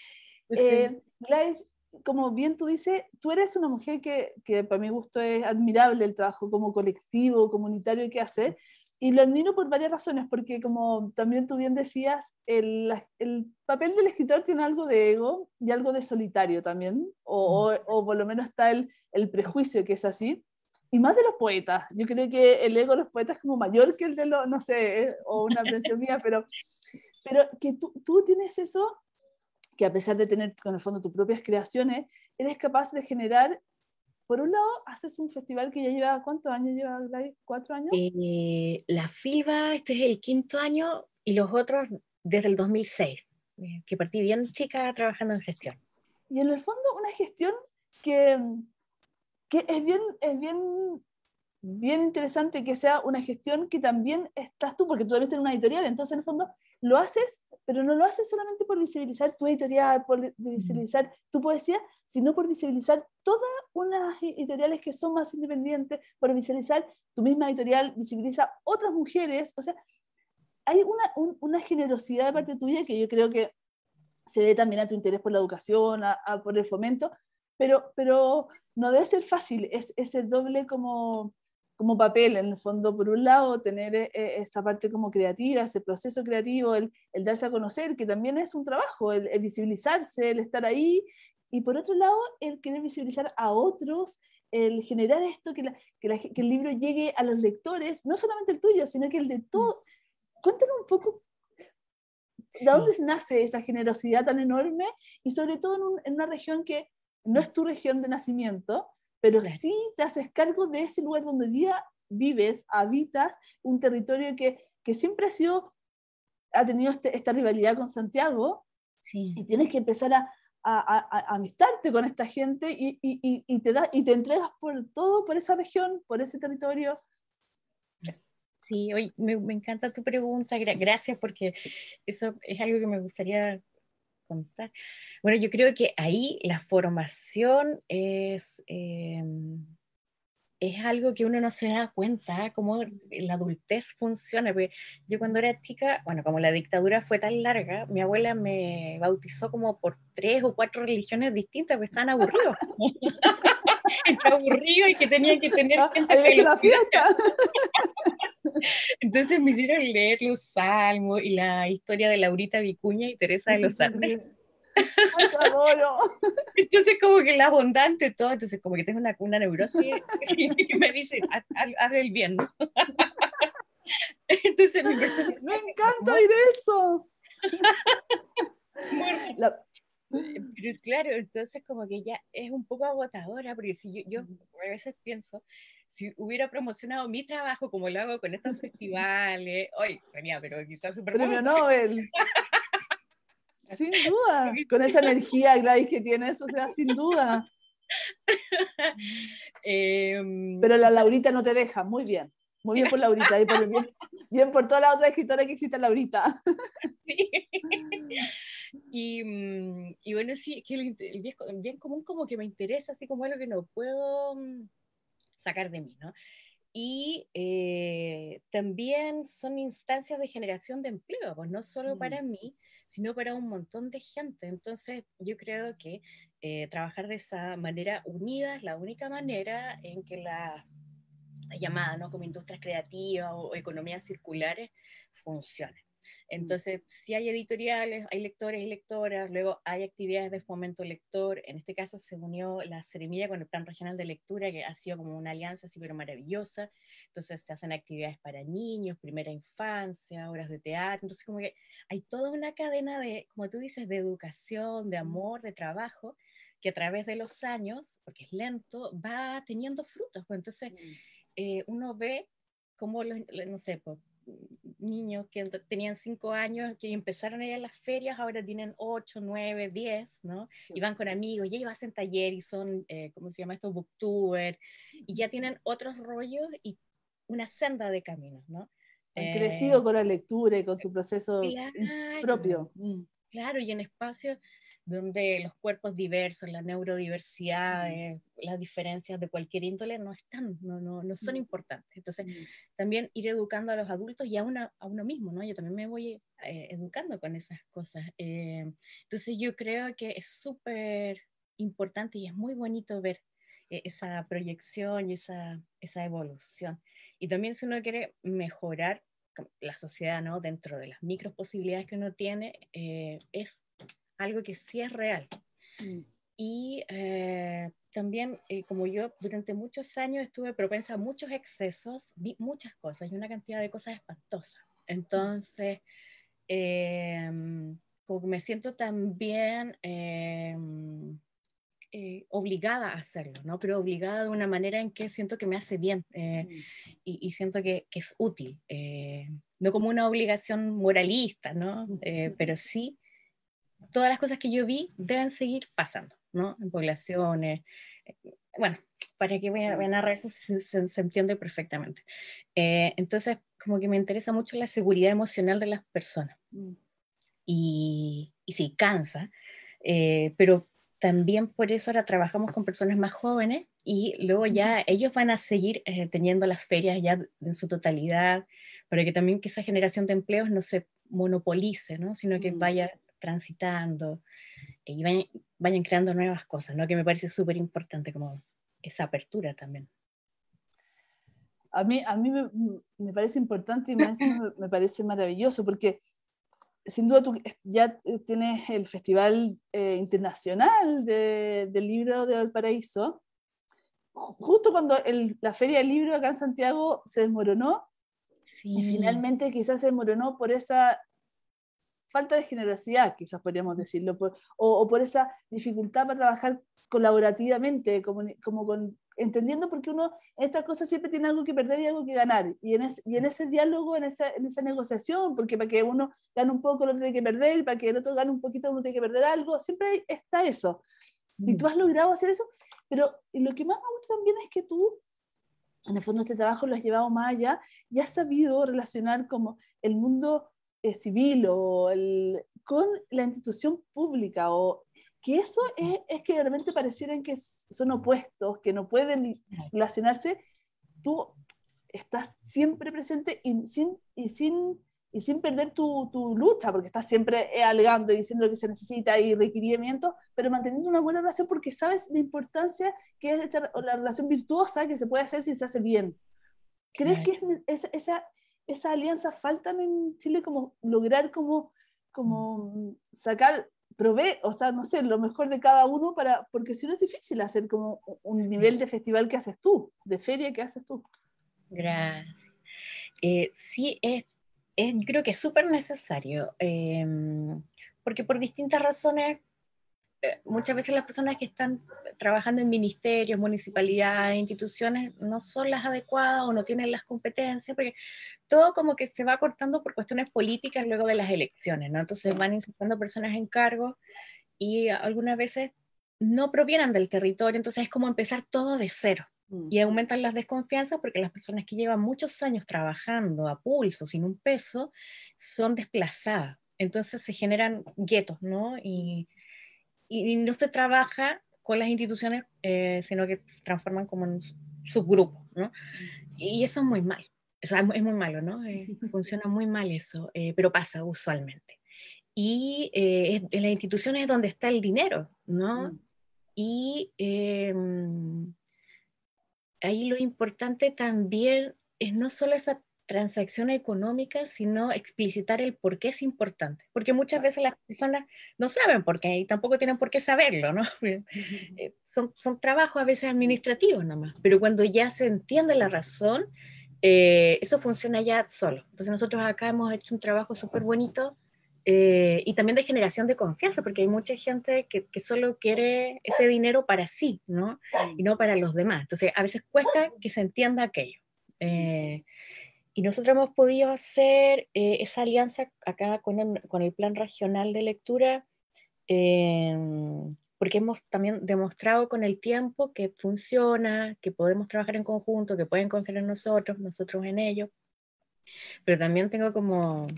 Eh, Gladys, como bien tú dices, tú eres una mujer que, que, para mi gusto es admirable el trabajo como colectivo, comunitario que hace, y lo admiro por varias razones, porque como también tú bien decías, el, el, papel del escritor tiene algo de ego y algo de solitario también, mm. o, o, por lo menos está el, el, prejuicio que es así, y más de los poetas. Yo creo que el ego de los poetas es como mayor que el de los, no sé, eh, o una pensión mía, (laughs) pero, pero que tú, tú tienes eso, que a pesar de tener con el fondo tus propias creaciones, eres capaz de generar por un lado, haces un festival que ya lleva, ¿cuántos años lleva ¿Cuatro años?
Eh, la FIBA, este es el quinto año y los otros desde el 2006, eh, que partí bien chica trabajando en gestión. Y en el fondo una gestión
que, que es, bien, es bien bien interesante que sea una gestión que también estás tú, porque tú también tener una editorial, entonces en el fondo lo haces, pero no lo haces solamente por visibilizar tu editorial, por visibilizar tu poesía, sino por visibilizar todas unas e, editoriales que son más independientes, por visibilizar tu misma editorial, visibiliza otras mujeres, o sea, hay una, generosidad una generosidad de parte tuya que yo creo que se ve también a tu interés por la educación, a por el fomento, pero, pero no debe ser fácil, es, es el doble como como papel, en el fondo, por un lado, tener eh, eh, esa parte como creativa, ese proceso creativo, el, darse a conocer, que también es un trabajo, el, visibilizarse, el estar ahí, y por otro lado, el querer visibilizar a otros, el generar esto, que, el libro llegue a los lectores, no solamente el tuyo, sino que el de mm. todos. Cuéntanos un poco ¿De dónde nace esa generosidad tan enorme? Y sobre todo en, una región que no es tu región de nacimiento, pero sí te haces cargo de ese lugar donde día vives, habitas, un territorio que, que siempre ha sido, ha tenido este, esta rivalidad con Santiago, y tienes que empezar a, amistarte con esta gente y, te da, y te entregas por todo, por esa región, por ese territorio.
Sí, hoy me, me, encanta tu pregunta, gracias porque eso es algo que me gustaría contar. Bueno, yo creo que ahí la formación es, em, es algo que uno no se da cuenta, cómo la adultez funciona. Porque yo cuando era chica, bueno, como la dictadura fue tan larga, mi abuela me bautizó como por tres o cuatro religiones distintas, porque estaban aburridos. (laughs) Estaban aburridos y que tenían que tener ah, gente la fiesta. (laughs) Entonces me hicieron leer los salmos y la historia de Laurita Vicuña y Teresa de los (laughs) Andes. (laughs) Entonces como que la abundante todo, entonces como que tengo una, cuna neurosis
y me dice, haz el bien. (laughs)
Entonces mi persona, Me encanta de eso. (laughs) Pero claro, entonces como que ya es un poco agotadora, porque si yo, a veces pienso, si hubiera promocionado mi trabajo como lo hago con estos festivales, hoy sería, pero quizás super... Premio
Nobel. Sin duda, con esa energía, Gladys, que tienes, o sea, sin duda. (laughs) Em, Pero la Laurita no te deja, muy bien. Muy bien por Laurita, y por, bien, por toda la otra escritora que existe Laurita.
Y, mm, y, bueno, sí, el, bien, común como que me interesa, así como lo que no puedo mm, sacar de mí, ¿no? Y eh, también son instancias de generación de empleo, pues no solo mm. para mí, sino para un montón de gente. Entonces, yo creo que eh, trabajar de esa manera unida es la única manera en que la, la llamada como industrias creativas o, o economías circulares funcionen. Entonces, sí hay editoriales, hay lectores y lectoras, luego hay actividades de fomento lector. En este caso se unió la Ceremilla con el Plan Regional de Lectura, que ha sido como una alianza así, pero maravillosa. Entonces, se hacen actividades para niños, primera infancia, obras de teatro. Entonces, como que hay toda una cadena de, como tú dices, de educación, de amor, de trabajo, que a través de los años, porque es lento, va teniendo frutos. Pues. Entonces, mm. eh, uno ve como, no sé, pues, niños que tenían cinco años, que empezaron a ir a las ferias, ahora tienen ocho, nueve, diez, ¿no? Y van con amigos, y ellos hacen taller y son, como eh, ¿cómo se llama esto? Booktuber, y ya tienen otros rollos y una senda de caminos, ¿no? Han eh, crecido con
la lectura y con su proceso propio.
Mm. Claro, y en espacios donde los cuerpos diversos, la neurodiversidad, mm. eh, las diferencias de cualquier índole no están, no, son mm. importantes. Entonces, mm. también ir educando a los adultos y a, a uno mismo, ¿no? Yo también me voy eh, educando con esas cosas. Eh, entonces, yo creo que es súper importante y es muy bonito ver esa proyección y esa, esa evolución. Y también si uno quiere mejorar la sociedad, ¿no? Dentro de las micro posibilidades que uno tiene, es algo que sí es real. Mm. Y eh, también, eh, como yo durante muchos años estuve propensa a muchos excesos, vi muchas cosas y una cantidad de cosas espantosas. Entonces, em, como me siento también em, eh, obligada a hacerlo, ¿no? Pero obligada de una manera en que siento que me hace bien mm. y, siento que, que es útil. no como una obligación moralista, ¿no? pero sí todas las cosas que yo vi deben seguir pasando, ¿no? En poblaciones, eh, bueno, para que voy a ver eso se, se, entiende perfectamente. Eh, entonces, como que me interesa mucho la seguridad emocional de las personas. Mm. Y, y sí, cansa, eh, pero también por eso ahora trabajamos con personas más jóvenes y luego ya ellos van a seguir teniendo las ferias ya en su totalidad, para que también que esa generación de empleos no se monopolice, ¿no? sino que mm. vaya transitando eh, y vayan, creando nuevas cosas, ¿no? que me parece súper importante como esa apertura también. A mí, a mí
me, parece importante y (laughs) me, parece maravilloso porque sin duda tú eh, ya eh, tienes el Festival Internacional del Libro de Valparaíso. Justo cuando la Feria del Libro acá en Santiago se desmoronó, y finalmente quizás se desmoronó por esa falta de generosidad, quizás podríamos decirlo, o, por esa dificultad para trabajar colaborativamente, como, como con, entendiendo porque uno, estas cosas siempre tiene algo que perder y algo que ganar, y en, y en ese diálogo, en esa, en esa, negociación, porque para que uno gane un poco lo tiene que perder, para que el otro gane un poquito uno tiene que perder algo, siempre está eso. Y tú mm. has logrado hacer eso, pero lo que más me gusta también es que tú en el fondo este trabajo lo has llevado más allá y has sabido relacionar como el mundo eh, civil o con la institución pública o que eso es, que realmente parecieran que son opuestos, que no pueden relacionarse, tú estás siempre presente y sin, y sin, y sin perder tu, tu lucha, porque estás siempre eh, alegando y diciendo lo que se necesita y requerimientos, pero manteniendo una buena relación porque sabes la importancia que es esta, la relación virtuosa que se puede hacer si se hace bien. ¿Crees que es, es, esa, esas alianzas faltan en Chile como lograr como, como sacar proveer, o sea, no sé, lo mejor de cada uno para, porque si no es difícil hacer como un nivel de festival que haces tú, de feria que haces tú.
Gracias. Eh, sí, es, es, creo que es súper necesario, em, porque por distintas razones eh, muchas veces las personas que están trabajando en ministerios, municipalidades, instituciones, no son las adecuadas o no tienen las competencias, porque todo como que se va cortando por cuestiones políticas luego de las elecciones, ¿no? Entonces van insertando personas en cargo y algunas veces no provienen del territorio, entonces es como empezar todo de cero. Mm. Y aumentan las desconfianzas porque las personas que llevan muchos años trabajando a pulso, sin un peso, son desplazadas. Entonces se generan guetos, ¿no? Y, y, no se trabaja con las instituciones, eh, sino que se transforman como en subgrupos, ¿no? Y eso es muy mal, es muy malo, ¿no? Eh, (laughs) funciona muy mal eso, eh, pero pasa usualmente. Y en las instituciones es donde está el dinero, ¿no? Mm. Y em, ahí lo importante también es no solo esa transacción económica, sino explicitar el por qué es importante. Porque muchas veces las personas no saben por qué y tampoco tienen por qué saberlo, ¿no? (laughs) Eh, son, son trabajos a veces administrativos más, pero cuando ya se entiende la razón, eh, eso funciona ya solo. Entonces nosotros acá hemos hecho un trabajo súper bonito eh, y también de generación de confianza, porque hay mucha gente que, solo quiere ese dinero para sí, ¿no? Y no para los demás. Entonces a veces cuesta que se entienda aquello. Y nosotros hemos podido hacer eh, esa alianza acá con el, plan regional de lectura, em, porque hemos también demostrado con el tiempo que funciona, que podemos trabajar en conjunto, que pueden confiar en nosotros, nosotros en ellos. Pero también tengo como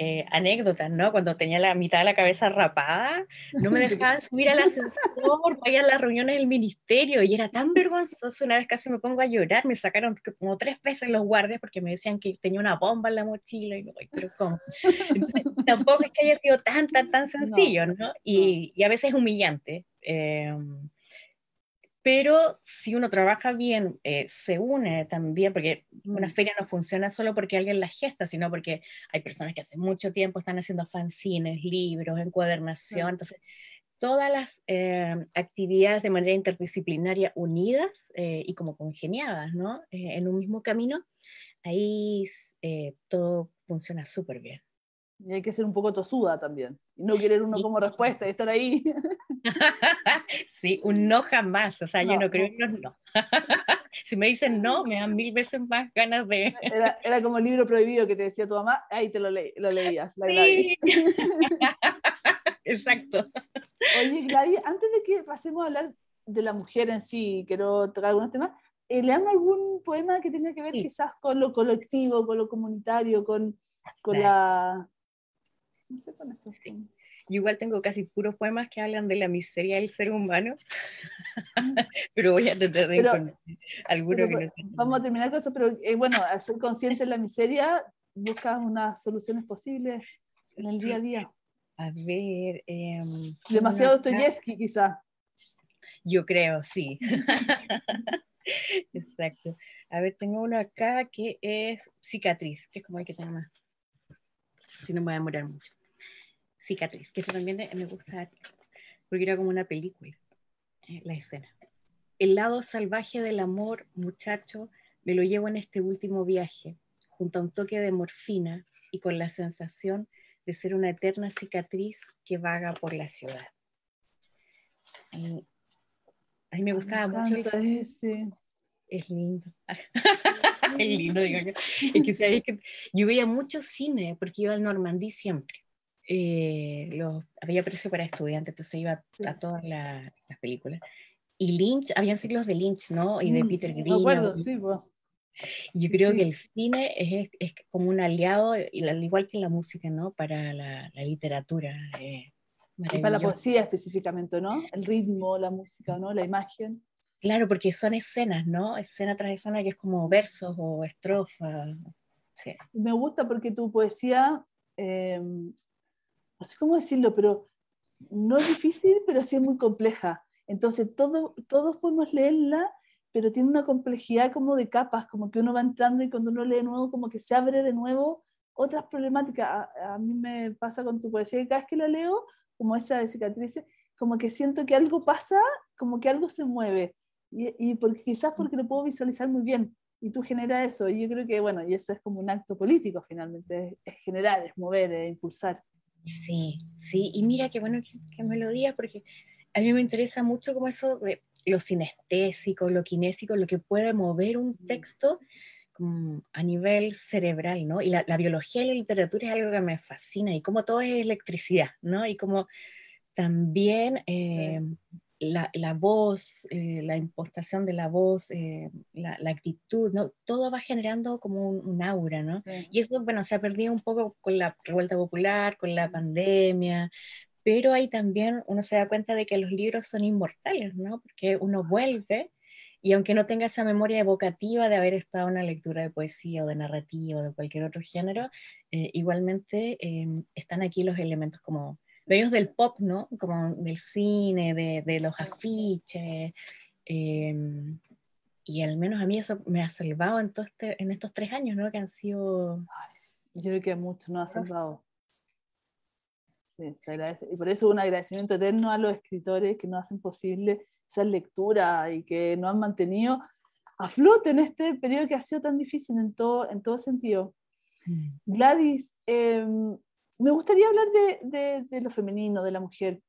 eh, anécdotas, ¿no? Cuando tenía la mitad de la cabeza rapada, no me (laughs) dejaban subir al ascensor, ir a las reuniones del ministerio, y era tan vergonzoso, una vez casi me pongo a llorar, me sacaron como tres veces los guardias porque me decían que tenía una bomba en la mochila, y no, pero ¿cómo? (laughs) tampoco es que haya sido tan, tan, tan sencillo, ¿no? Y, a veces humillante. Eh, pero si uno trabaja bien, eh, se une también, porque una mm. feria no funciona solo porque alguien la gesta, sino porque hay personas que hace mucho tiempo están haciendo fanzines, libros, encuadernación, entonces todas las eh, actividades de manera interdisciplinaria unidas eh, y como congeniadas, ¿no? en un mismo camino, ahí todo funciona súper bien.
Y hay que ser un poco tosuda también. Y no querer uno como respuesta y estar ahí. (laughs) sí, un no jamás. O sea, yo no creo
en los no. (laughs) si me dicen no, me dan mil veces más ganas de.
era, era, como el libro prohibido que te decía tu mamá, ahí te lo, lo leías. sí. (laughs)
Exacto.
Oye, Gladys, antes de que pasemos a hablar de la mujer en sí, quiero tocar algunos temas. Eh, ¿Leamos algún poema que tenga que ver quizás con lo colectivo, con lo comunitario, con, con la no sé con esos pues, Yo
igual tengo casi puros poemas que hablan de la miseria del ser humano, mm. (laughs) pero voy a tratar de algunos que pues, Vamos a terminar con eso, pero eh, bueno, al ser consciente
de la miseria, buscas unas soluciones posibles en el día a día.
A ver. Em, Demasiado Dostoyevsky, quizá. Yo creo, sí. (laughs) Exacto. A ver, tengo uno acá que es cicatriz, que es como hay que tener más si no me voy a demorar mucho. Cicatriz, que también me gusta porque era como una película eh, la escena. El lado salvaje del amor, muchacho, me lo llevo en este último viaje, junto a un toque de morfina y con la sensación de ser una eterna cicatriz que vaga por la ciudad. a mí me gustaba mucho. Es lindo.
(laughs) es (laughs) lindo, yo.
Es que, yo veía mucho cine porque iba al Normandí siempre. Eh, había precio para estudiantes, entonces iba a todas las películas. Y Lynch, habían ciclos de Lynch, ¿no? Y de mm, Peter Green. sí, Yo creo que el cine es, es, como un aliado, al igual que la música, ¿no? Para la, literatura. Eh, para la poesía específicamente, ¿no? El ritmo, la música, ¿no? La imagen. Claro, porque son escenas, ¿no? Escena tras escena que es como versos o estrofas.
Me gusta porque tu poesía, eh, no sé cómo decirlo, pero no es difícil, pero sí es muy compleja. Entonces todo, todos podemos leerla, pero tiene una complejidad como de capas, como que uno va entrando y cuando uno lee de nuevo, como que se abre de nuevo otras problemáticas. A, a mí me pasa con tu poesía, que cada vez que la leo, como esa de cicatrices, como que siento que algo pasa, como que algo se mueve y, y porque, quizás porque lo puedo visualizar muy bien y tú generas eso. Y yo creo que, bueno, y eso es
como un acto político finalmente, es, generar, es mover, es impulsar. Sí, sí, y mira qué bueno que, melodía porque a mí me interesa mucho como eso de lo sinestésico, lo kinésico, lo que puede mover un texto a nivel cerebral, ¿no? Y la, biología y la literatura es algo que me fascina y como todo es electricidad, ¿no? Y como también... Eh, la, voz, eh, la impostación de la voz, eh, la, actitud, ¿no? todo va generando como un, aura, ¿no? Y eso, bueno, se ha perdido un poco con la revuelta popular, con la pandemia, pero ahí también uno se da cuenta de que los libros son inmortales, ¿no? Porque uno vuelve y aunque no tenga esa memoria evocativa de haber estado en una lectura de poesía o de narrativa o de cualquier otro género, eh, igualmente em, están aquí los elementos como medios del pop, ¿no? Como del cine, de, de los afiches. Em, y al menos a mí eso me ha salvado en, todo este, en estos tres años, ¿no? Que han sido... yo creo que mucho nos ha salvado. Sí, se
agradece. Y por eso un agradecimiento eterno a los escritores que nos hacen posible esa lectura y que nos han mantenido a flote en este periodo que ha sido tan difícil en todo, en todo sentido. Mm. Gladys, em, me gustaría hablar de, de, lo femenino, de la mujer.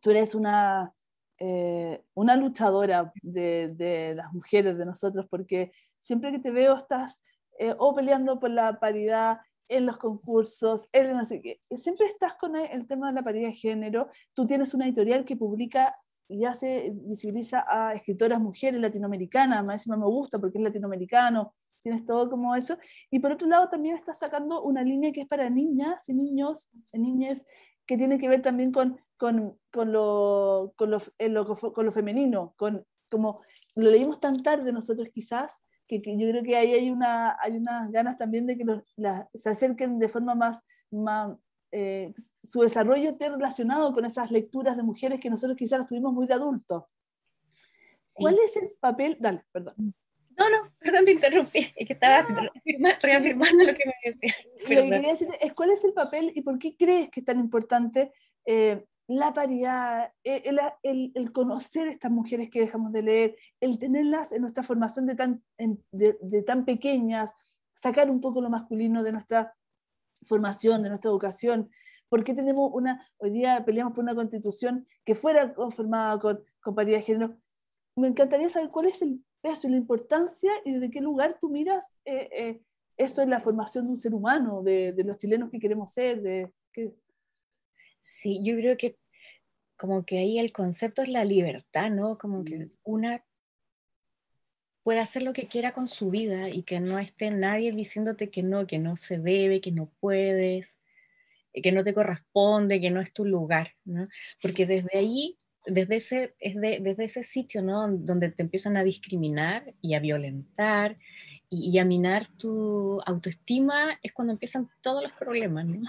Tú eres una, eh, una luchadora de, de, las mujeres, de nosotros, porque siempre que te veo estás eh, o peleando por la paridad en los concursos, no sé qué. Siempre estás con el, tema de la paridad de género. Tú tienes una editorial que publica y hace, visibiliza a escritoras mujeres latinoamericanas. Más encima me gusta porque es latinoamericano tienes todo como eso. Y por otro lado, también está sacando una línea que es para niñas y niños, eh, niñas, que tiene que ver también con, con, con, lo, con, lo, eh, con lo femenino, con como lo leímos tan tarde nosotros quizás, que, yo creo que ahí hay, una, hay unas ganas también de que se acerquen de forma más, más eh, su desarrollo esté relacionado con esas lecturas de mujeres que nosotros quizás las tuvimos muy de adultos. ¿Cuál es el papel? Dale, perdón. No, no, perdón, te interrumpí. Es que estaba reafirmando lo que me decía. Lo que quería decir es cuál es el papel y por qué crees que es tan importante eh, la paridad, eh, el, conocer estas mujeres que dejamos de leer, el tenerlas en nuestra formación de tan, tan pequeñas, sacar un poco lo masculino de nuestra formación, de nuestra educación. ¿Por qué tenemos una, hoy día peleamos por una constitución que fuera conformada con, con paridad de género? Me encantaría saber cuál es el eso, la importancia y desde qué lugar tú miras eh, eh, eso en la formación de un ser humano, de, de los chilenos que queremos ser. De,
Sí, yo creo que como que ahí el concepto es la libertad, ¿no? Como que mm. una puede hacer lo que quiera con su vida y que no esté nadie diciéndote que no, que no se debe, que no puedes, que no te corresponde, que no es tu lugar, ¿no? Porque desde ahí desde ese, desde, ese sitio, Donde te empiezan a discriminar y a violentar y, a minar tu autoestima, es cuando empiezan todos los problemas, (laughs) mm.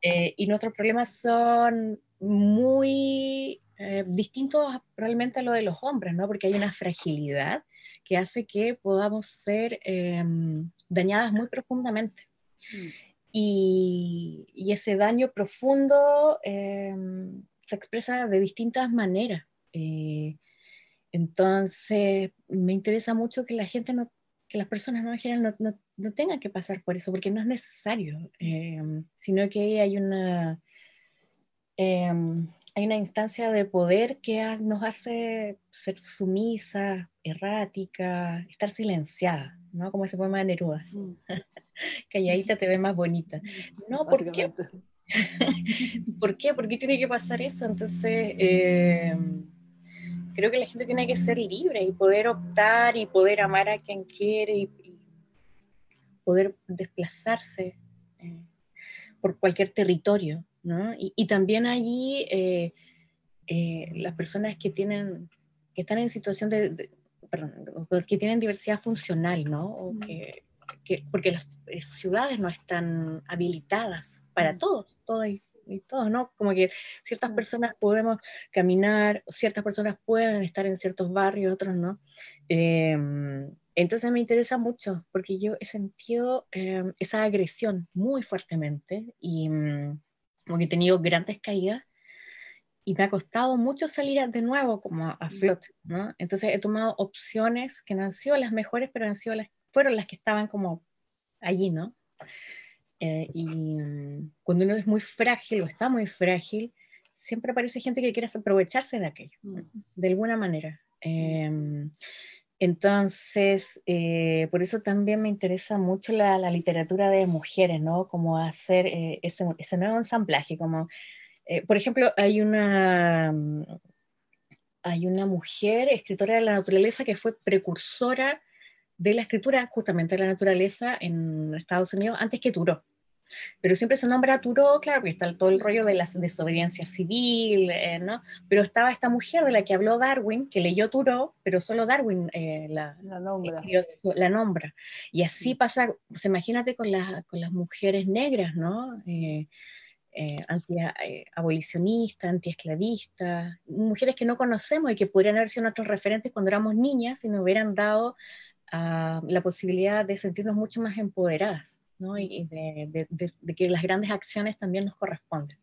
eh, y nuestros problemas son muy eh, distintos realmente a lo de los hombres, ¿no? Porque hay una fragilidad que hace que podamos ser em, dañadas muy profundamente. Mm. Y, ese daño profundo em, se expresa de distintas maneras. Eh, entonces, me interesa mucho que la gente, no, que las personas no no, no, tengan que pasar por eso, porque no es necesario, em, sino que hay una, em, hay una instancia de poder que nos hace ser sumisa, errática, estar silenciada, ¿no? Como ese poema de Neruda, mm. (laughs) calladita te ve más bonita. Mm, no, porque (laughs) ¿Por qué? ¿Por qué tiene que pasar eso? Entonces, eh, creo que la gente tiene que ser libre y poder optar y poder amar a quien quiere y, poder desplazarse eh, por cualquier territorio, ¿no? Y, también allí eh, las personas que tienen, que están en situación de, perdón, que tienen diversidad funcional, ¿no? porque las ciudades no están habilitadas para todos, todos y, todos, ¿no? Como que ciertas personas podemos caminar, ciertas personas pueden estar en ciertos barrios, otros no. Em, entonces me interesa mucho porque yo he sentido em, esa agresión muy fuertemente y mm, como que he tenido grandes caídas y me ha costado mucho salir de nuevo como a, a flote, ¿no? Entonces he tomado opciones que no han sido las mejores, pero han las, fueron las que estaban como allí, ¿no? Eh, y mm, cuando uno es muy frágil o está muy frágil, siempre aparece gente que quiere aprovecharse de aquello, mm. de alguna manera. Mm. Em, entonces, eh, por eso también me interesa mucho la, literatura de mujeres, ¿no? Como hacer eh, ese, nuevo ensamblaje, como, por ejemplo, hay una, hay una mujer escritora de la naturaleza que fue precursora de la escritura justamente de la naturaleza en Estados Unidos antes que Turo. Pero siempre se nombra a Turó, claro, que está todo el rollo de la desobediencia civil, eh, ¿no? Pero estaba esta mujer de la que habló Darwin, que leyó Turó, pero solo Darwin eh, la, nombra. Y así pasa, imagínate con, las mujeres negras, ¿no? anti-abolicionistas, eh, anti mujeres que no conocemos y que podrían haber sido nuestros referentes cuando éramos niñas y nos hubieran dado ah, la posibilidad de sentirnos mucho más empoderadas y de, que las grandes acciones también nos corresponden.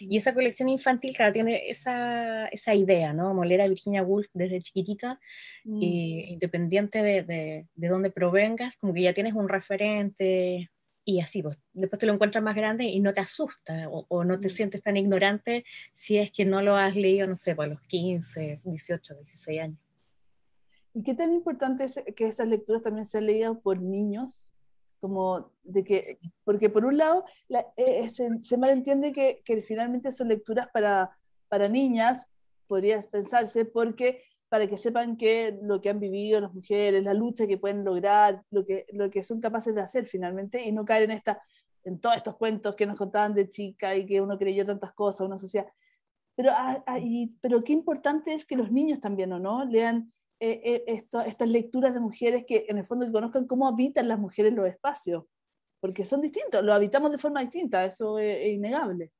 Y mm. esa colección infantil, claro, tiene esa, idea, ¿no? Moler Virginia Woolf desde chiquitita, mm. eh, independiente de, de, dónde provengas, como que ya tienes un referente y así, vos pues, después te lo encuentras más grande y no te asusta o, no te mm. sientes tan ignorante si es que no lo has leído, no sé, pues, a los 15, 18, 16 años.
¿Y qué tan importante es que esas lecturas también sean leídas por niños? como de que, porque por un lado eh, eh, se, malentiende que, que, finalmente son lecturas para, para niñas, podría pensarse, porque para que sepan que lo que han vivido las mujeres, la lucha que pueden lograr, lo que, lo que son capaces de hacer finalmente, y no caer en, esta, en todos estos cuentos que nos contaban de chica y que uno creyó tantas cosas, una sociedad. Pero, ah, ah, pero qué importante es que los niños también, ¿o no? Lean eh, eh, estas lecturas de mujeres que en el fondo conozcan cómo habitan las mujeres los espacios, porque son distintos, lo habitamos de forma distinta, eso es, innegable.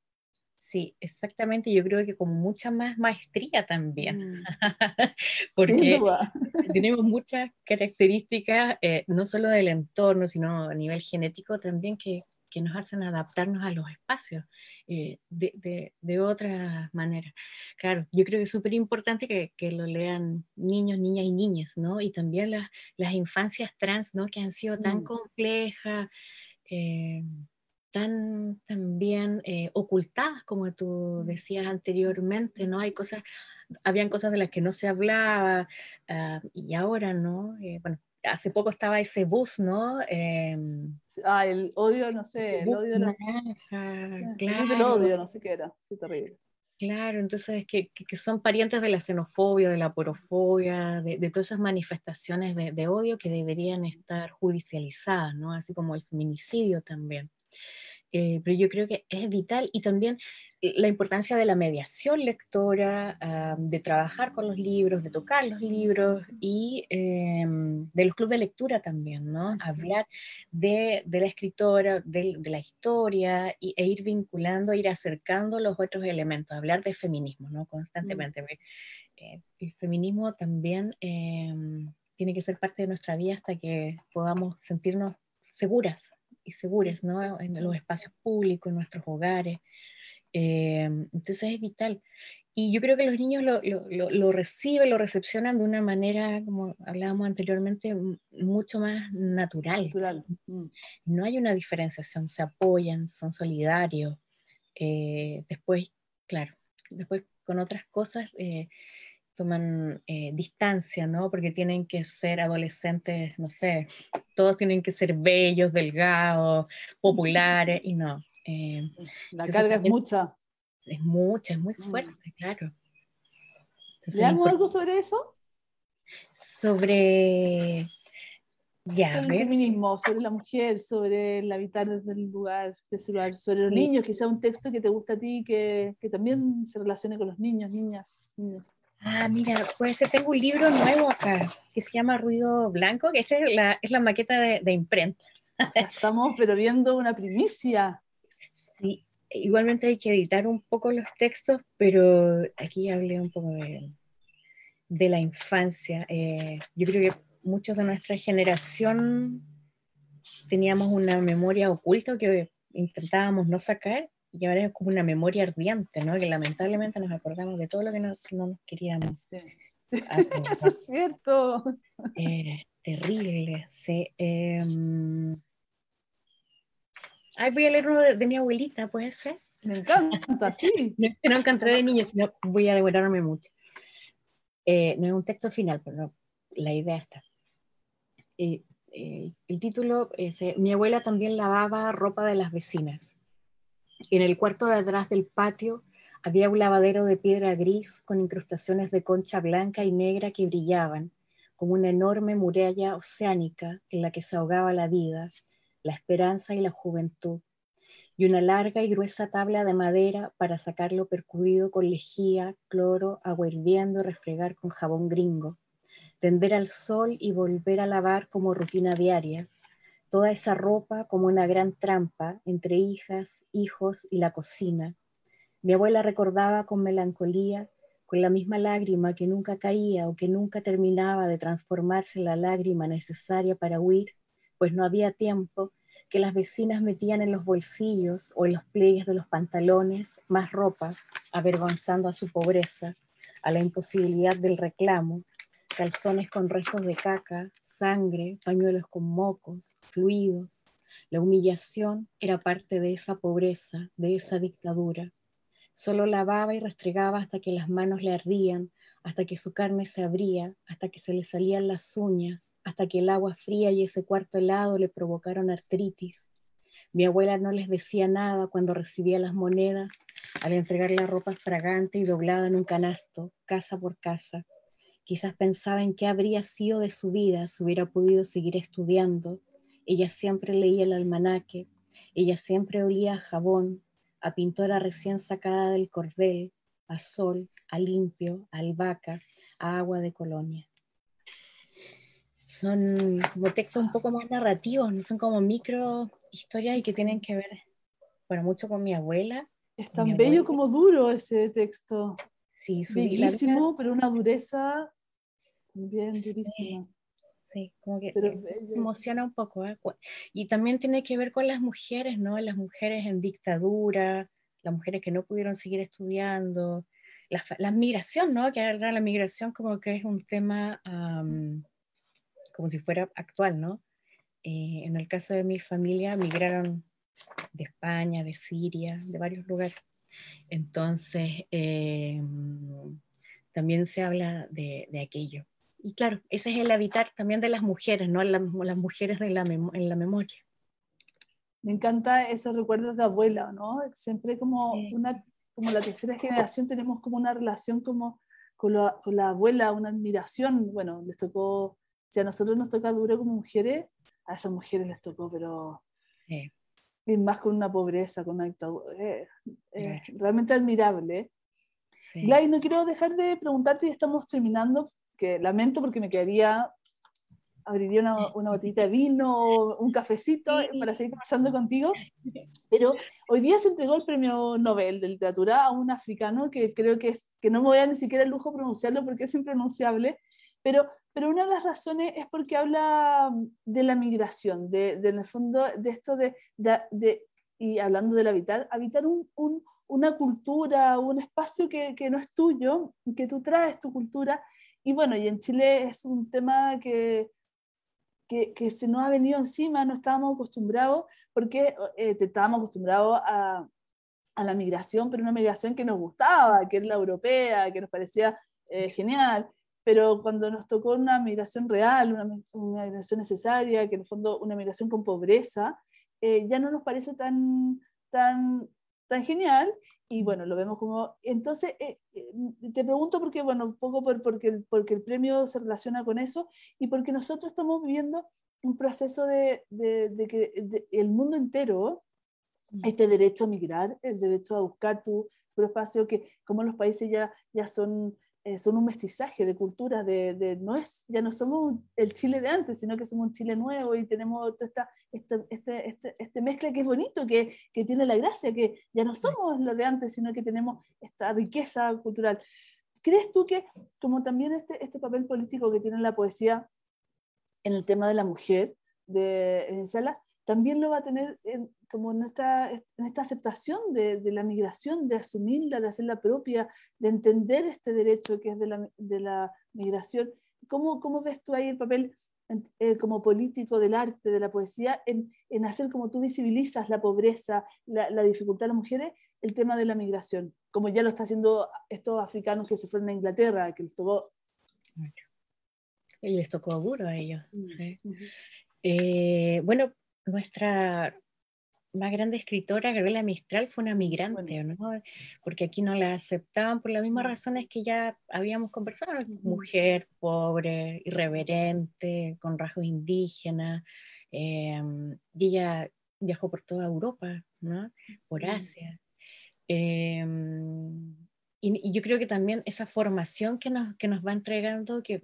Sí,
exactamente. Yo creo que con mucha más maestría también, mm. (laughs) porque (laughs) tenemos muchas características, eh, no solo del entorno, sino a nivel genético también, que que nos hacen adaptarnos a los espacios eh, de, de, otras maneras. Claro, yo creo que es súper importante que, lo lean niños, niñas y niñas, ¿no? Y también las, las infancias trans, ¿no? Que han sido tan complejas. Eh, tan también eh, ocultadas, como tú mm. decías anteriormente, ¿no? Hay cosas, habían cosas de las que no se hablaba ah, y ahora, ¿no? bueno, hace poco estaba ese bus, ¿no? Em, ah, el odio, no sé, el odio,
claro. el odio, no sé qué era,
sí, terrible.
Claro, entonces que, son parientes de la xenofobia, de la porofobia, de, todas esas manifestaciones de, odio que deberían estar judicializadas, ¿no? Así como el feminicidio también. Eh, pero yo creo que es vital y también la importancia de la mediación lectora, ah, de trabajar con los libros, de tocar los libros y eh, de los clubes de lectura también, ¿no? Hablar de, la escritora, de, la historia e ir vinculando, ir acercando los otros elementos, hablar de feminismo, ¿no? Mm. Constantemente. Eh, el feminismo también em, tiene que ser parte de nuestra vida hasta que podamos sentirnos seguras y seguras, ¿no? En los espacios públicos, en nuestros hogares. Eh, entonces es vital. Y yo creo que los niños lo, lo, lo, reciben, lo recepcionan de una manera, como hablábamos anteriormente, mucho más natural. Mm. No hay una diferenciación, se apoyan, son solidarios. Eh, después, claro, después con otras cosas eh, toman distancia, ¿no? Porque tienen que ser adolescentes, no sé, todos tienen que ser bellos, delgados, populares, y no, eh, mm, la carga es mucha. Es mucha, es muy mm. fuerte, claro. ¿Le algo sobre eso? Sobre... Ya, sobre el
feminismo, sobre la mujer, sobre el habitar desde el lugar, sobre los niños, quizá un texto que te gusta a ti, que, también se relacione con los niños, niñas,
Ah, mira, pues tengo un libro nuevo acá que se llama Ruido Blanco, que esta es la, maqueta de, imprenta. estamos pero viendo una primicia igualmente hay que editar un poco los textos, pero aquí hablé un poco de, la infancia. Eh, yo creo que muchos de nuestra generación teníamos una memoria oculta que intentábamos no sacar y ahora es como una memoria ardiente, ¿no? Que lamentablemente nos acordamos de todo lo que, no, nos queríamos. Sí. Eso (laughs) es cierto. Era eh, terrible, sí. Em, Ay, voy a leer uno de, mi abuelita, ¿puede ser? Me encanta, sí. (laughs) no, no encantaré de niña, sino voy a devorarme mucho. Eh, no es un texto final, pero la idea está. Eh, el título es eh, Mi abuela también lavaba ropa de las vecinas. En el cuarto de atrás del patio había un lavadero de piedra gris con incrustaciones de concha blanca y negra que brillaban como una enorme muralla oceánica en la que se ahogaba la vida la esperanza y la juventud, y una larga y gruesa tabla de madera para sacarlo percudido con lejía, cloro, agua hirviendo y refregar con jabón gringo, tender al sol y volver a lavar como rutina diaria, toda esa ropa como una gran trampa entre hijas, hijos y la cocina. Mi abuela recordaba con melancolía, con la misma lágrima que nunca caía o que nunca terminaba de transformarse en la lágrima necesaria para huir, pues no había tiempo, que las vecinas metían en los bolsillos o en los pliegues de los pantalones más ropa, avergonzando a su pobreza, a la imposibilidad del reclamo, calzones con restos de caca, sangre, pañuelos con mocos, fluidos. La humillación era parte de esa pobreza, de esa dictadura. Solo lavaba y restregaba hasta que las manos le ardían, hasta que su carne se abría, hasta que se le salían las uñas, hasta que el agua fría y ese cuarto helado le provocaron artritis. Mi abuela no les decía nada cuando recibía las monedas al entregar la ropa fragante y doblada en un canasto, casa por casa. Quizás pensaba en qué habría sido de su vida si hubiera podido seguir estudiando. Ella siempre leía el almanaque, ella siempre olía a jabón, a pintora recién sacada del cordel, a sol, a limpio, a albahaca, a agua de colonia son como textos un poco más narrativos, no son como micro historias y que tienen que ver, bueno, mucho con mi abuela. Es tan bello
como duro ese texto. Sí, Bellísimo, pero una dureza bien durísima. Sí, como que eh,
emociona un poco. ¿eh? Y también tiene que ver con las mujeres, ¿no? Las mujeres en dictadura, las mujeres que no pudieron seguir estudiando, la, migración, ¿no? Que ahora la migración como que es un tema como si fuera actual, ¿no? Eh, en el caso de mi familia, migraron de España, de Siria, de varios lugares. Entonces, eh, también se habla de, aquello. Y claro, ese es el habitar también de las mujeres, ¿no? las mujeres en la, memoria.
Me encanta esos recuerdos de abuela, ¿no? Siempre como, una, como la tercera (laughs) generación tenemos como una relación como con la abuela, una admiración. Bueno, les tocó si a nosotros nos toca duro como mujeres, a esas mujeres les tocó, pero... Sí. más con una pobreza, con una dictadura. Eh, eh, realmente admirable. Sí. Gladys, no quiero dejar de preguntarte, ya estamos terminando, que lamento porque me quedaría, abriría una, una botellita de vino, un cafecito para seguir conversando contigo, pero hoy día se entregó el premio Nobel de Literatura a un africano que creo que es, que no me voy a ni siquiera el lujo pronunciarlo porque es impronunciable, pero pero una de las razones es porque habla mm, de la migración, de, en el fondo de esto de, y hablando del habitar, habitar un, una cultura, un espacio que, no es tuyo, que tú traes tu cultura. Y bueno, y en Chile es un tema que, que, se nos ha venido encima, no estábamos acostumbrados, porque eh, estábamos acostumbrados a, a la migración, pero una migración que nos gustaba, que era la europea, que nos parecía eh, genial pero cuando nos tocó una migración real, una, migración necesaria, que en el fondo una migración con pobreza, eh, ya no nos parece tan, tan, tan genial. Y bueno, lo vemos como... Entonces, eh, eh, te pregunto porque, bueno, un poco por, porque, el, porque el premio se relaciona con eso y porque nosotros estamos viviendo un proceso de, de, que el mundo entero, mm. este derecho a migrar, el derecho a buscar tu, tu espacio, que como los países ya, ya son eh, son un mestizaje de culturas, de, no es, ya no somos el Chile de antes, sino que somos un Chile nuevo y tenemos toda esta, este, este, este, mezcla que es bonito, que, tiene la gracia, que ya no somos lo de antes, sino que tenemos esta riqueza cultural. ¿Crees tú que, como también este, este papel político que tiene la poesía en el tema de la mujer, de, en Sala, también lo va a tener en, como en esta, en esta aceptación de, de, la migración, de asumirla, de hacerla propia, de entender este derecho que es de la, de la migración. ¿Cómo, ¿Cómo, ves tú ahí el papel eh, como político del arte, de la poesía, en, en hacer como tú visibilizas la pobreza, la, la, dificultad de las mujeres, el tema de la migración? Como ya lo está haciendo estos africanos que se fueron a Inglaterra, que les tocó...
les tocó duro a ellos. Mm. Eh, bueno, nuestra más grande escritora, Gabriela Mistral, fue una migrante, ¿no? porque aquí no la aceptaban por las mismas razones que ya habíamos conversado, mujer pobre, irreverente, con rasgos indígenas, em, y ella viajó por toda Europa, ¿no? por Asia. Em, y, y, yo creo que también esa formación que nos, que nos va entregando, que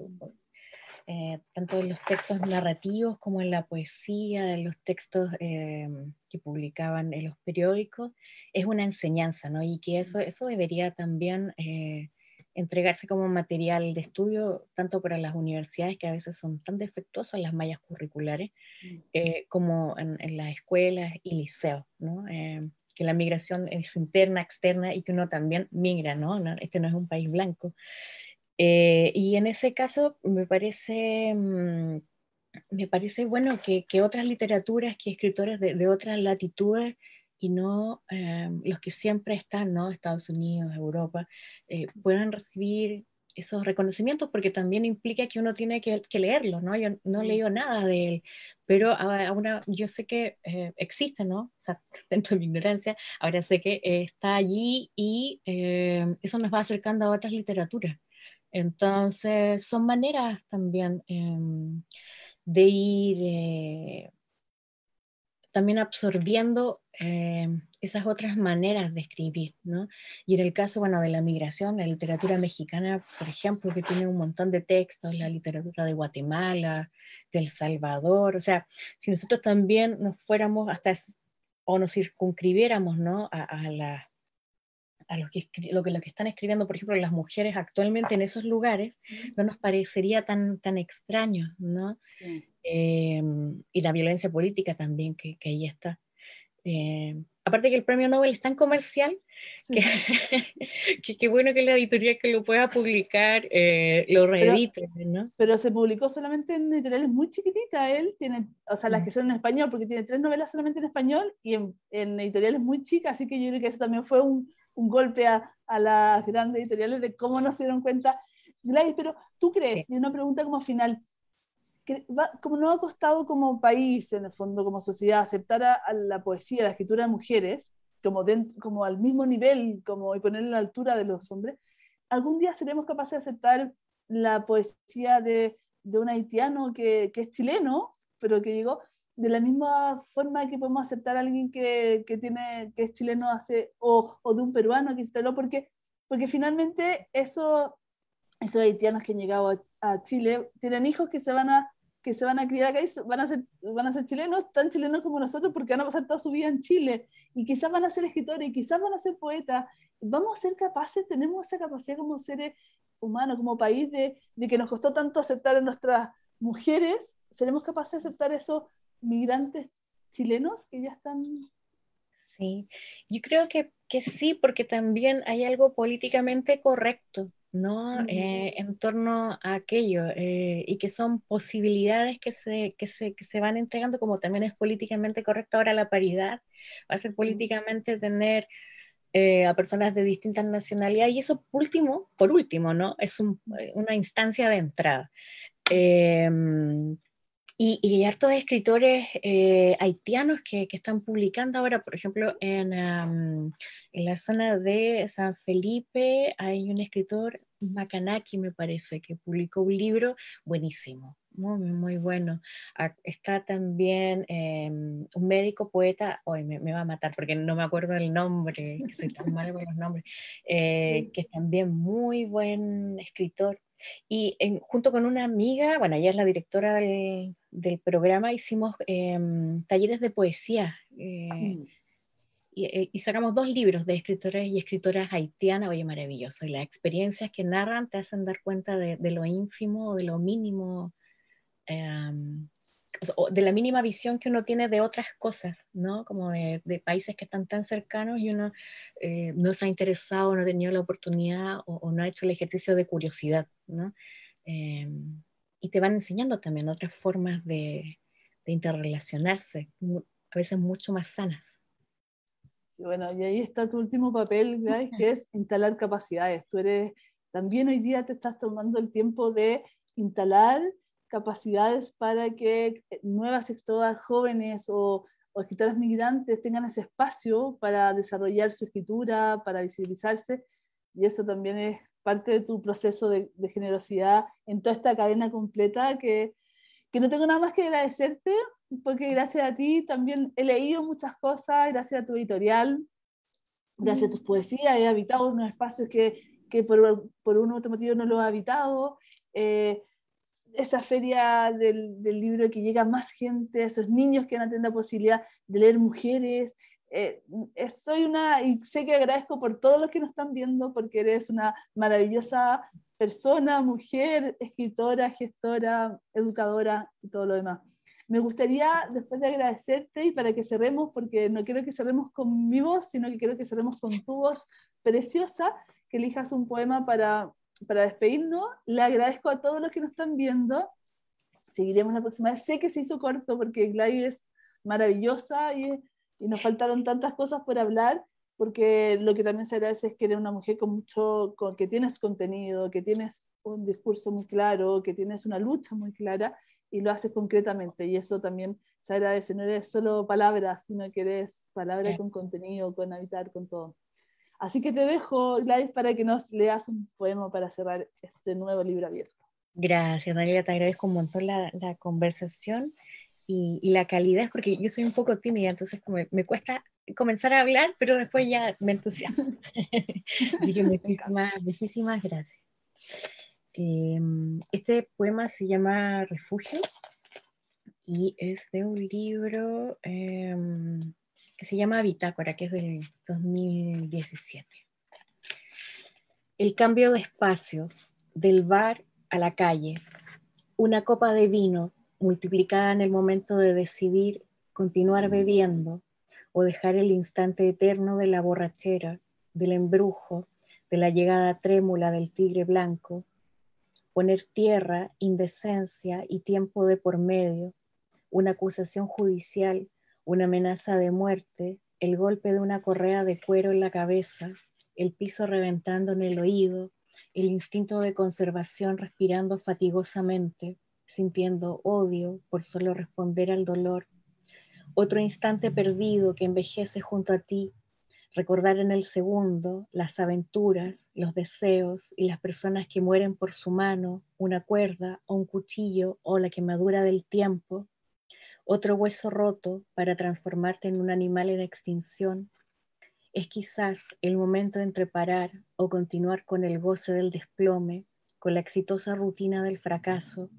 eh, tanto en los textos narrativos como en la poesía, en los textos eh, que publicaban en los periódicos, es una enseñanza, ¿no? Y que eso, eso debería también eh, entregarse como material de estudio, tanto para las universidades, que a veces son tan defectuosas las mallas curriculares, mm. como en, en, las escuelas y liceos, ¿no? que la migración es interna, externa y que uno también migra, ¿no? Este no es un país blanco. Eh, y en ese caso me parece, mm, me parece bueno que, que otras literaturas, que escritores de, otras latitudes y no eh, los que siempre están, ¿no? Estados Unidos, Europa, eh, puedan recibir esos reconocimientos porque también implica que uno tiene que, que leerlo, ¿no? Yo no leío leo nada de él, pero yo sé que existe, ¿no? O sea, (laughs) dentro de mi ignorancia, ahora sé que está allí y eso nos va acercando a otras literaturas. Entonces, son maneras también em, de ir eh, también absorbiendo em, esas otras maneras de escribir, ¿no? Y en el caso, bueno, de la migración, la literatura mexicana, por ejemplo, que tiene un montón de textos, la literatura de Guatemala, de El Salvador, o sea, si nosotros también nos fuéramos hasta o nos circunscribiéramos, ¿no? A, a a que, lo que, lo que están escribiendo, por ejemplo, las mujeres actualmente en esos lugares, no nos parecería tan, tan extraño, ¿no? Em, y la violencia política también, que, que ahí está. Eh, aparte que el premio Nobel es tan comercial, (laughs) que qué bueno que la editorial que lo pueda publicar eh, lo reedite, pero, ¿no? Pero
se publicó solamente en editoriales muy chiquititas, él tiene, o sea, las mm. que son en español, porque tiene tres novelas solamente en español y en, en editoriales muy chicas, así que yo creo que eso también fue un, un golpe a, a las grandes editoriales de cómo no se dieron cuenta. Gladys, pero tú crees, y una pregunta como final, que va, como no ha costado como país, en el fondo, como sociedad, aceptar a, la poesía, la escritura de mujeres, como, como al mismo nivel como, y ponerla a la altura de los hombres, ¿algún día seremos capaces de aceptar la poesía de, de un haitiano que, que, es chileno, pero que llegó, de la misma forma que podemos aceptar a alguien que, que tiene, que es chileno hace, o, o de un peruano que porque, porque finalmente esos, esos haitianos que han llegado a, Chile tienen hijos que se van a, que se van a criar acá y van a, ser, van a ser chilenos, tan chilenos como nosotros, porque van a pasar toda su vida en Chile, y quizás van a ser escritores, y quizás van a ser poetas, vamos a ser capaces, tenemos esa capacidad como seres humanos, como país, de, de que nos costó tanto aceptar a nuestras mujeres, seremos capaces de aceptar eso migrantes chilenos
que ya están... Sí, yo creo que, sí, porque también hay algo políticamente correcto, ¿no? Eh, en torno a aquello, eh, y que son posibilidades que se, se, van entregando, como también es políticamente correcto ahora la paridad, va a ser políticamente tener... Eh, a personas de distintas nacionalidades y eso último, por último, ¿no? Es una instancia de entrada. Em, y, hay hartos escritores eh, haitianos que, están publicando ahora, por ejemplo, en, en, la zona de San Felipe hay un escritor, Macanaki me parece, que publicó un libro buenísimo, muy, bueno. Está también em, un médico poeta, hoy me, va a matar porque no me acuerdo el nombre, que soy tan malo con los nombres, eh, que es también muy buen escritor. Y junto con una amiga, bueno, ella es la directora del, programa, hicimos em, talleres de poesía. Eh, mm. eh, y, sacamos dos libros de escritores y escritoras haitianas, oye, maravilloso, y las experiencias que narran te hacen dar cuenta de, de lo ínfimo de lo mínimo Em, de la mínima visión que uno tiene de otras cosas, ¿no? Como de, países que están tan cercanos y uno eh, no se ha interesado, no ha tenido la oportunidad o, no ha hecho el ejercicio de curiosidad, ¿no? Em, y te van enseñando también otras formas de, interrelacionarse, a veces mucho más sanas.
Sí, bueno, y ahí está tu último papel, que es instalar capacidades. Tú eres, también hoy día te estás tomando el tiempo de instalar capacidades para que eh, nuevas escritoras jóvenes o, escritores escritoras migrantes tengan ese espacio para desarrollar su escritura, para visibilizarse, y eso también es parte de tu proceso de, generosidad en toda esta cadena completa que, que no tengo nada más que agradecerte, porque gracias a ti también he leído muchas cosas, gracias a tu editorial, gracias a mm. tus poesías, he habitado unos espacios que, que por, por, un otro motivo no lo he habitado. Eh, esa feria del, libro que llega más gente, esos niños que van a tener la posibilidad de leer mujeres. Eh, eh, soy una, y sé que agradezco por todos los que nos están viendo, porque eres una maravillosa persona, mujer, escritora, gestora, educadora y todo lo demás. Me gustaría, después de agradecerte y para que cerremos, porque no quiero que cerremos con mi voz, sino que quiero que cerremos con tu voz preciosa, que elijas un poema para para despedirnos, le agradezco a todos los que nos están viendo. Seguiremos la próxima vez. Sé que se hizo corto porque Gladys es maravillosa y, y nos faltaron tantas cosas por hablar, porque lo que también se agradece es que eres una mujer con mucho, que tienes contenido, que tienes un discurso muy claro, que tienes una lucha muy clara y lo haces concretamente. Y eso también se agradece. No eres solo palabras, sino que eres palabras con contenido, con habitar, con todo. Así que te dejo, Gladys, para que nos leas un poema para cerrar este nuevo libro abierto.
Gracias, Daniela, te agradezco un montón la, conversación y, la calidad, porque yo soy un poco tímida, entonces me, cuesta comenzar a hablar, pero después ya me entusiasmo. (laughs) Así que muchísimas, muchísimas gracias. Em, este poema se llama Refugio y es de un libro... Em, que se llama Bitácora, que es del 2017. El cambio de espacio del bar a la calle, una copa de vino multiplicada en el momento de decidir continuar mm. bebiendo o dejar el instante eterno de la borrachera, del embrujo, de la llegada trémula del tigre blanco, poner tierra, indecencia y tiempo de por medio, una acusación judicial una amenaza de muerte, el golpe de una correa de cuero en la cabeza, el piso reventando en el oído, el instinto de conservación respirando fatigosamente, sintiendo odio por solo responder al dolor, otro instante perdido que envejece junto a ti, recordar en el segundo las aventuras, los deseos y las personas que mueren por su mano, una cuerda o un cuchillo o la quemadura del tiempo, otro hueso roto para transformarte en un animal en extinción, es quizás el momento de entreparar o continuar con el goce del desplome, con la exitosa rutina del fracaso,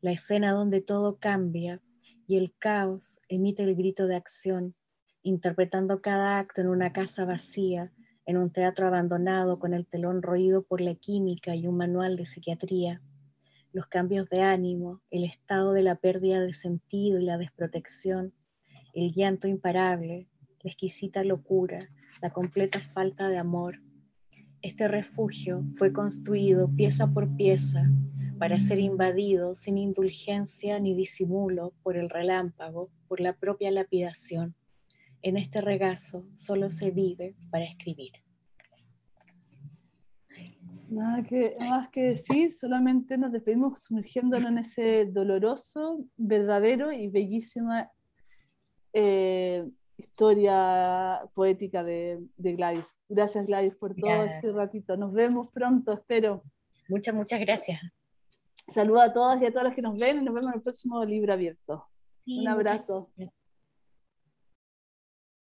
la escena donde todo cambia y el caos emite el grito de acción, interpretando cada acto en una casa vacía, en un teatro abandonado con el telón roído por la química y un manual de psiquiatría los cambios de ánimo, el estado de la pérdida de sentido y la desprotección, el llanto imparable, la exquisita locura, la completa falta de amor. Este refugio fue construido pieza por pieza para ser invadido sin indulgencia ni disimulo por el relámpago, por la propia lapidación. En este regazo solo se vive para escribir.
Nada que, más que decir, solamente nos despedimos sumergiéndonos en ese doloroso, verdadero y bellísima eh, historia poética de, Gladys. Gracias Gladys por todo este ratito. Nos vemos pronto, espero. Muchas,
muchas gracias.
Saludos a todas y a todos los que nos ven y nos vemos en el próximo libro abierto. Un abrazo.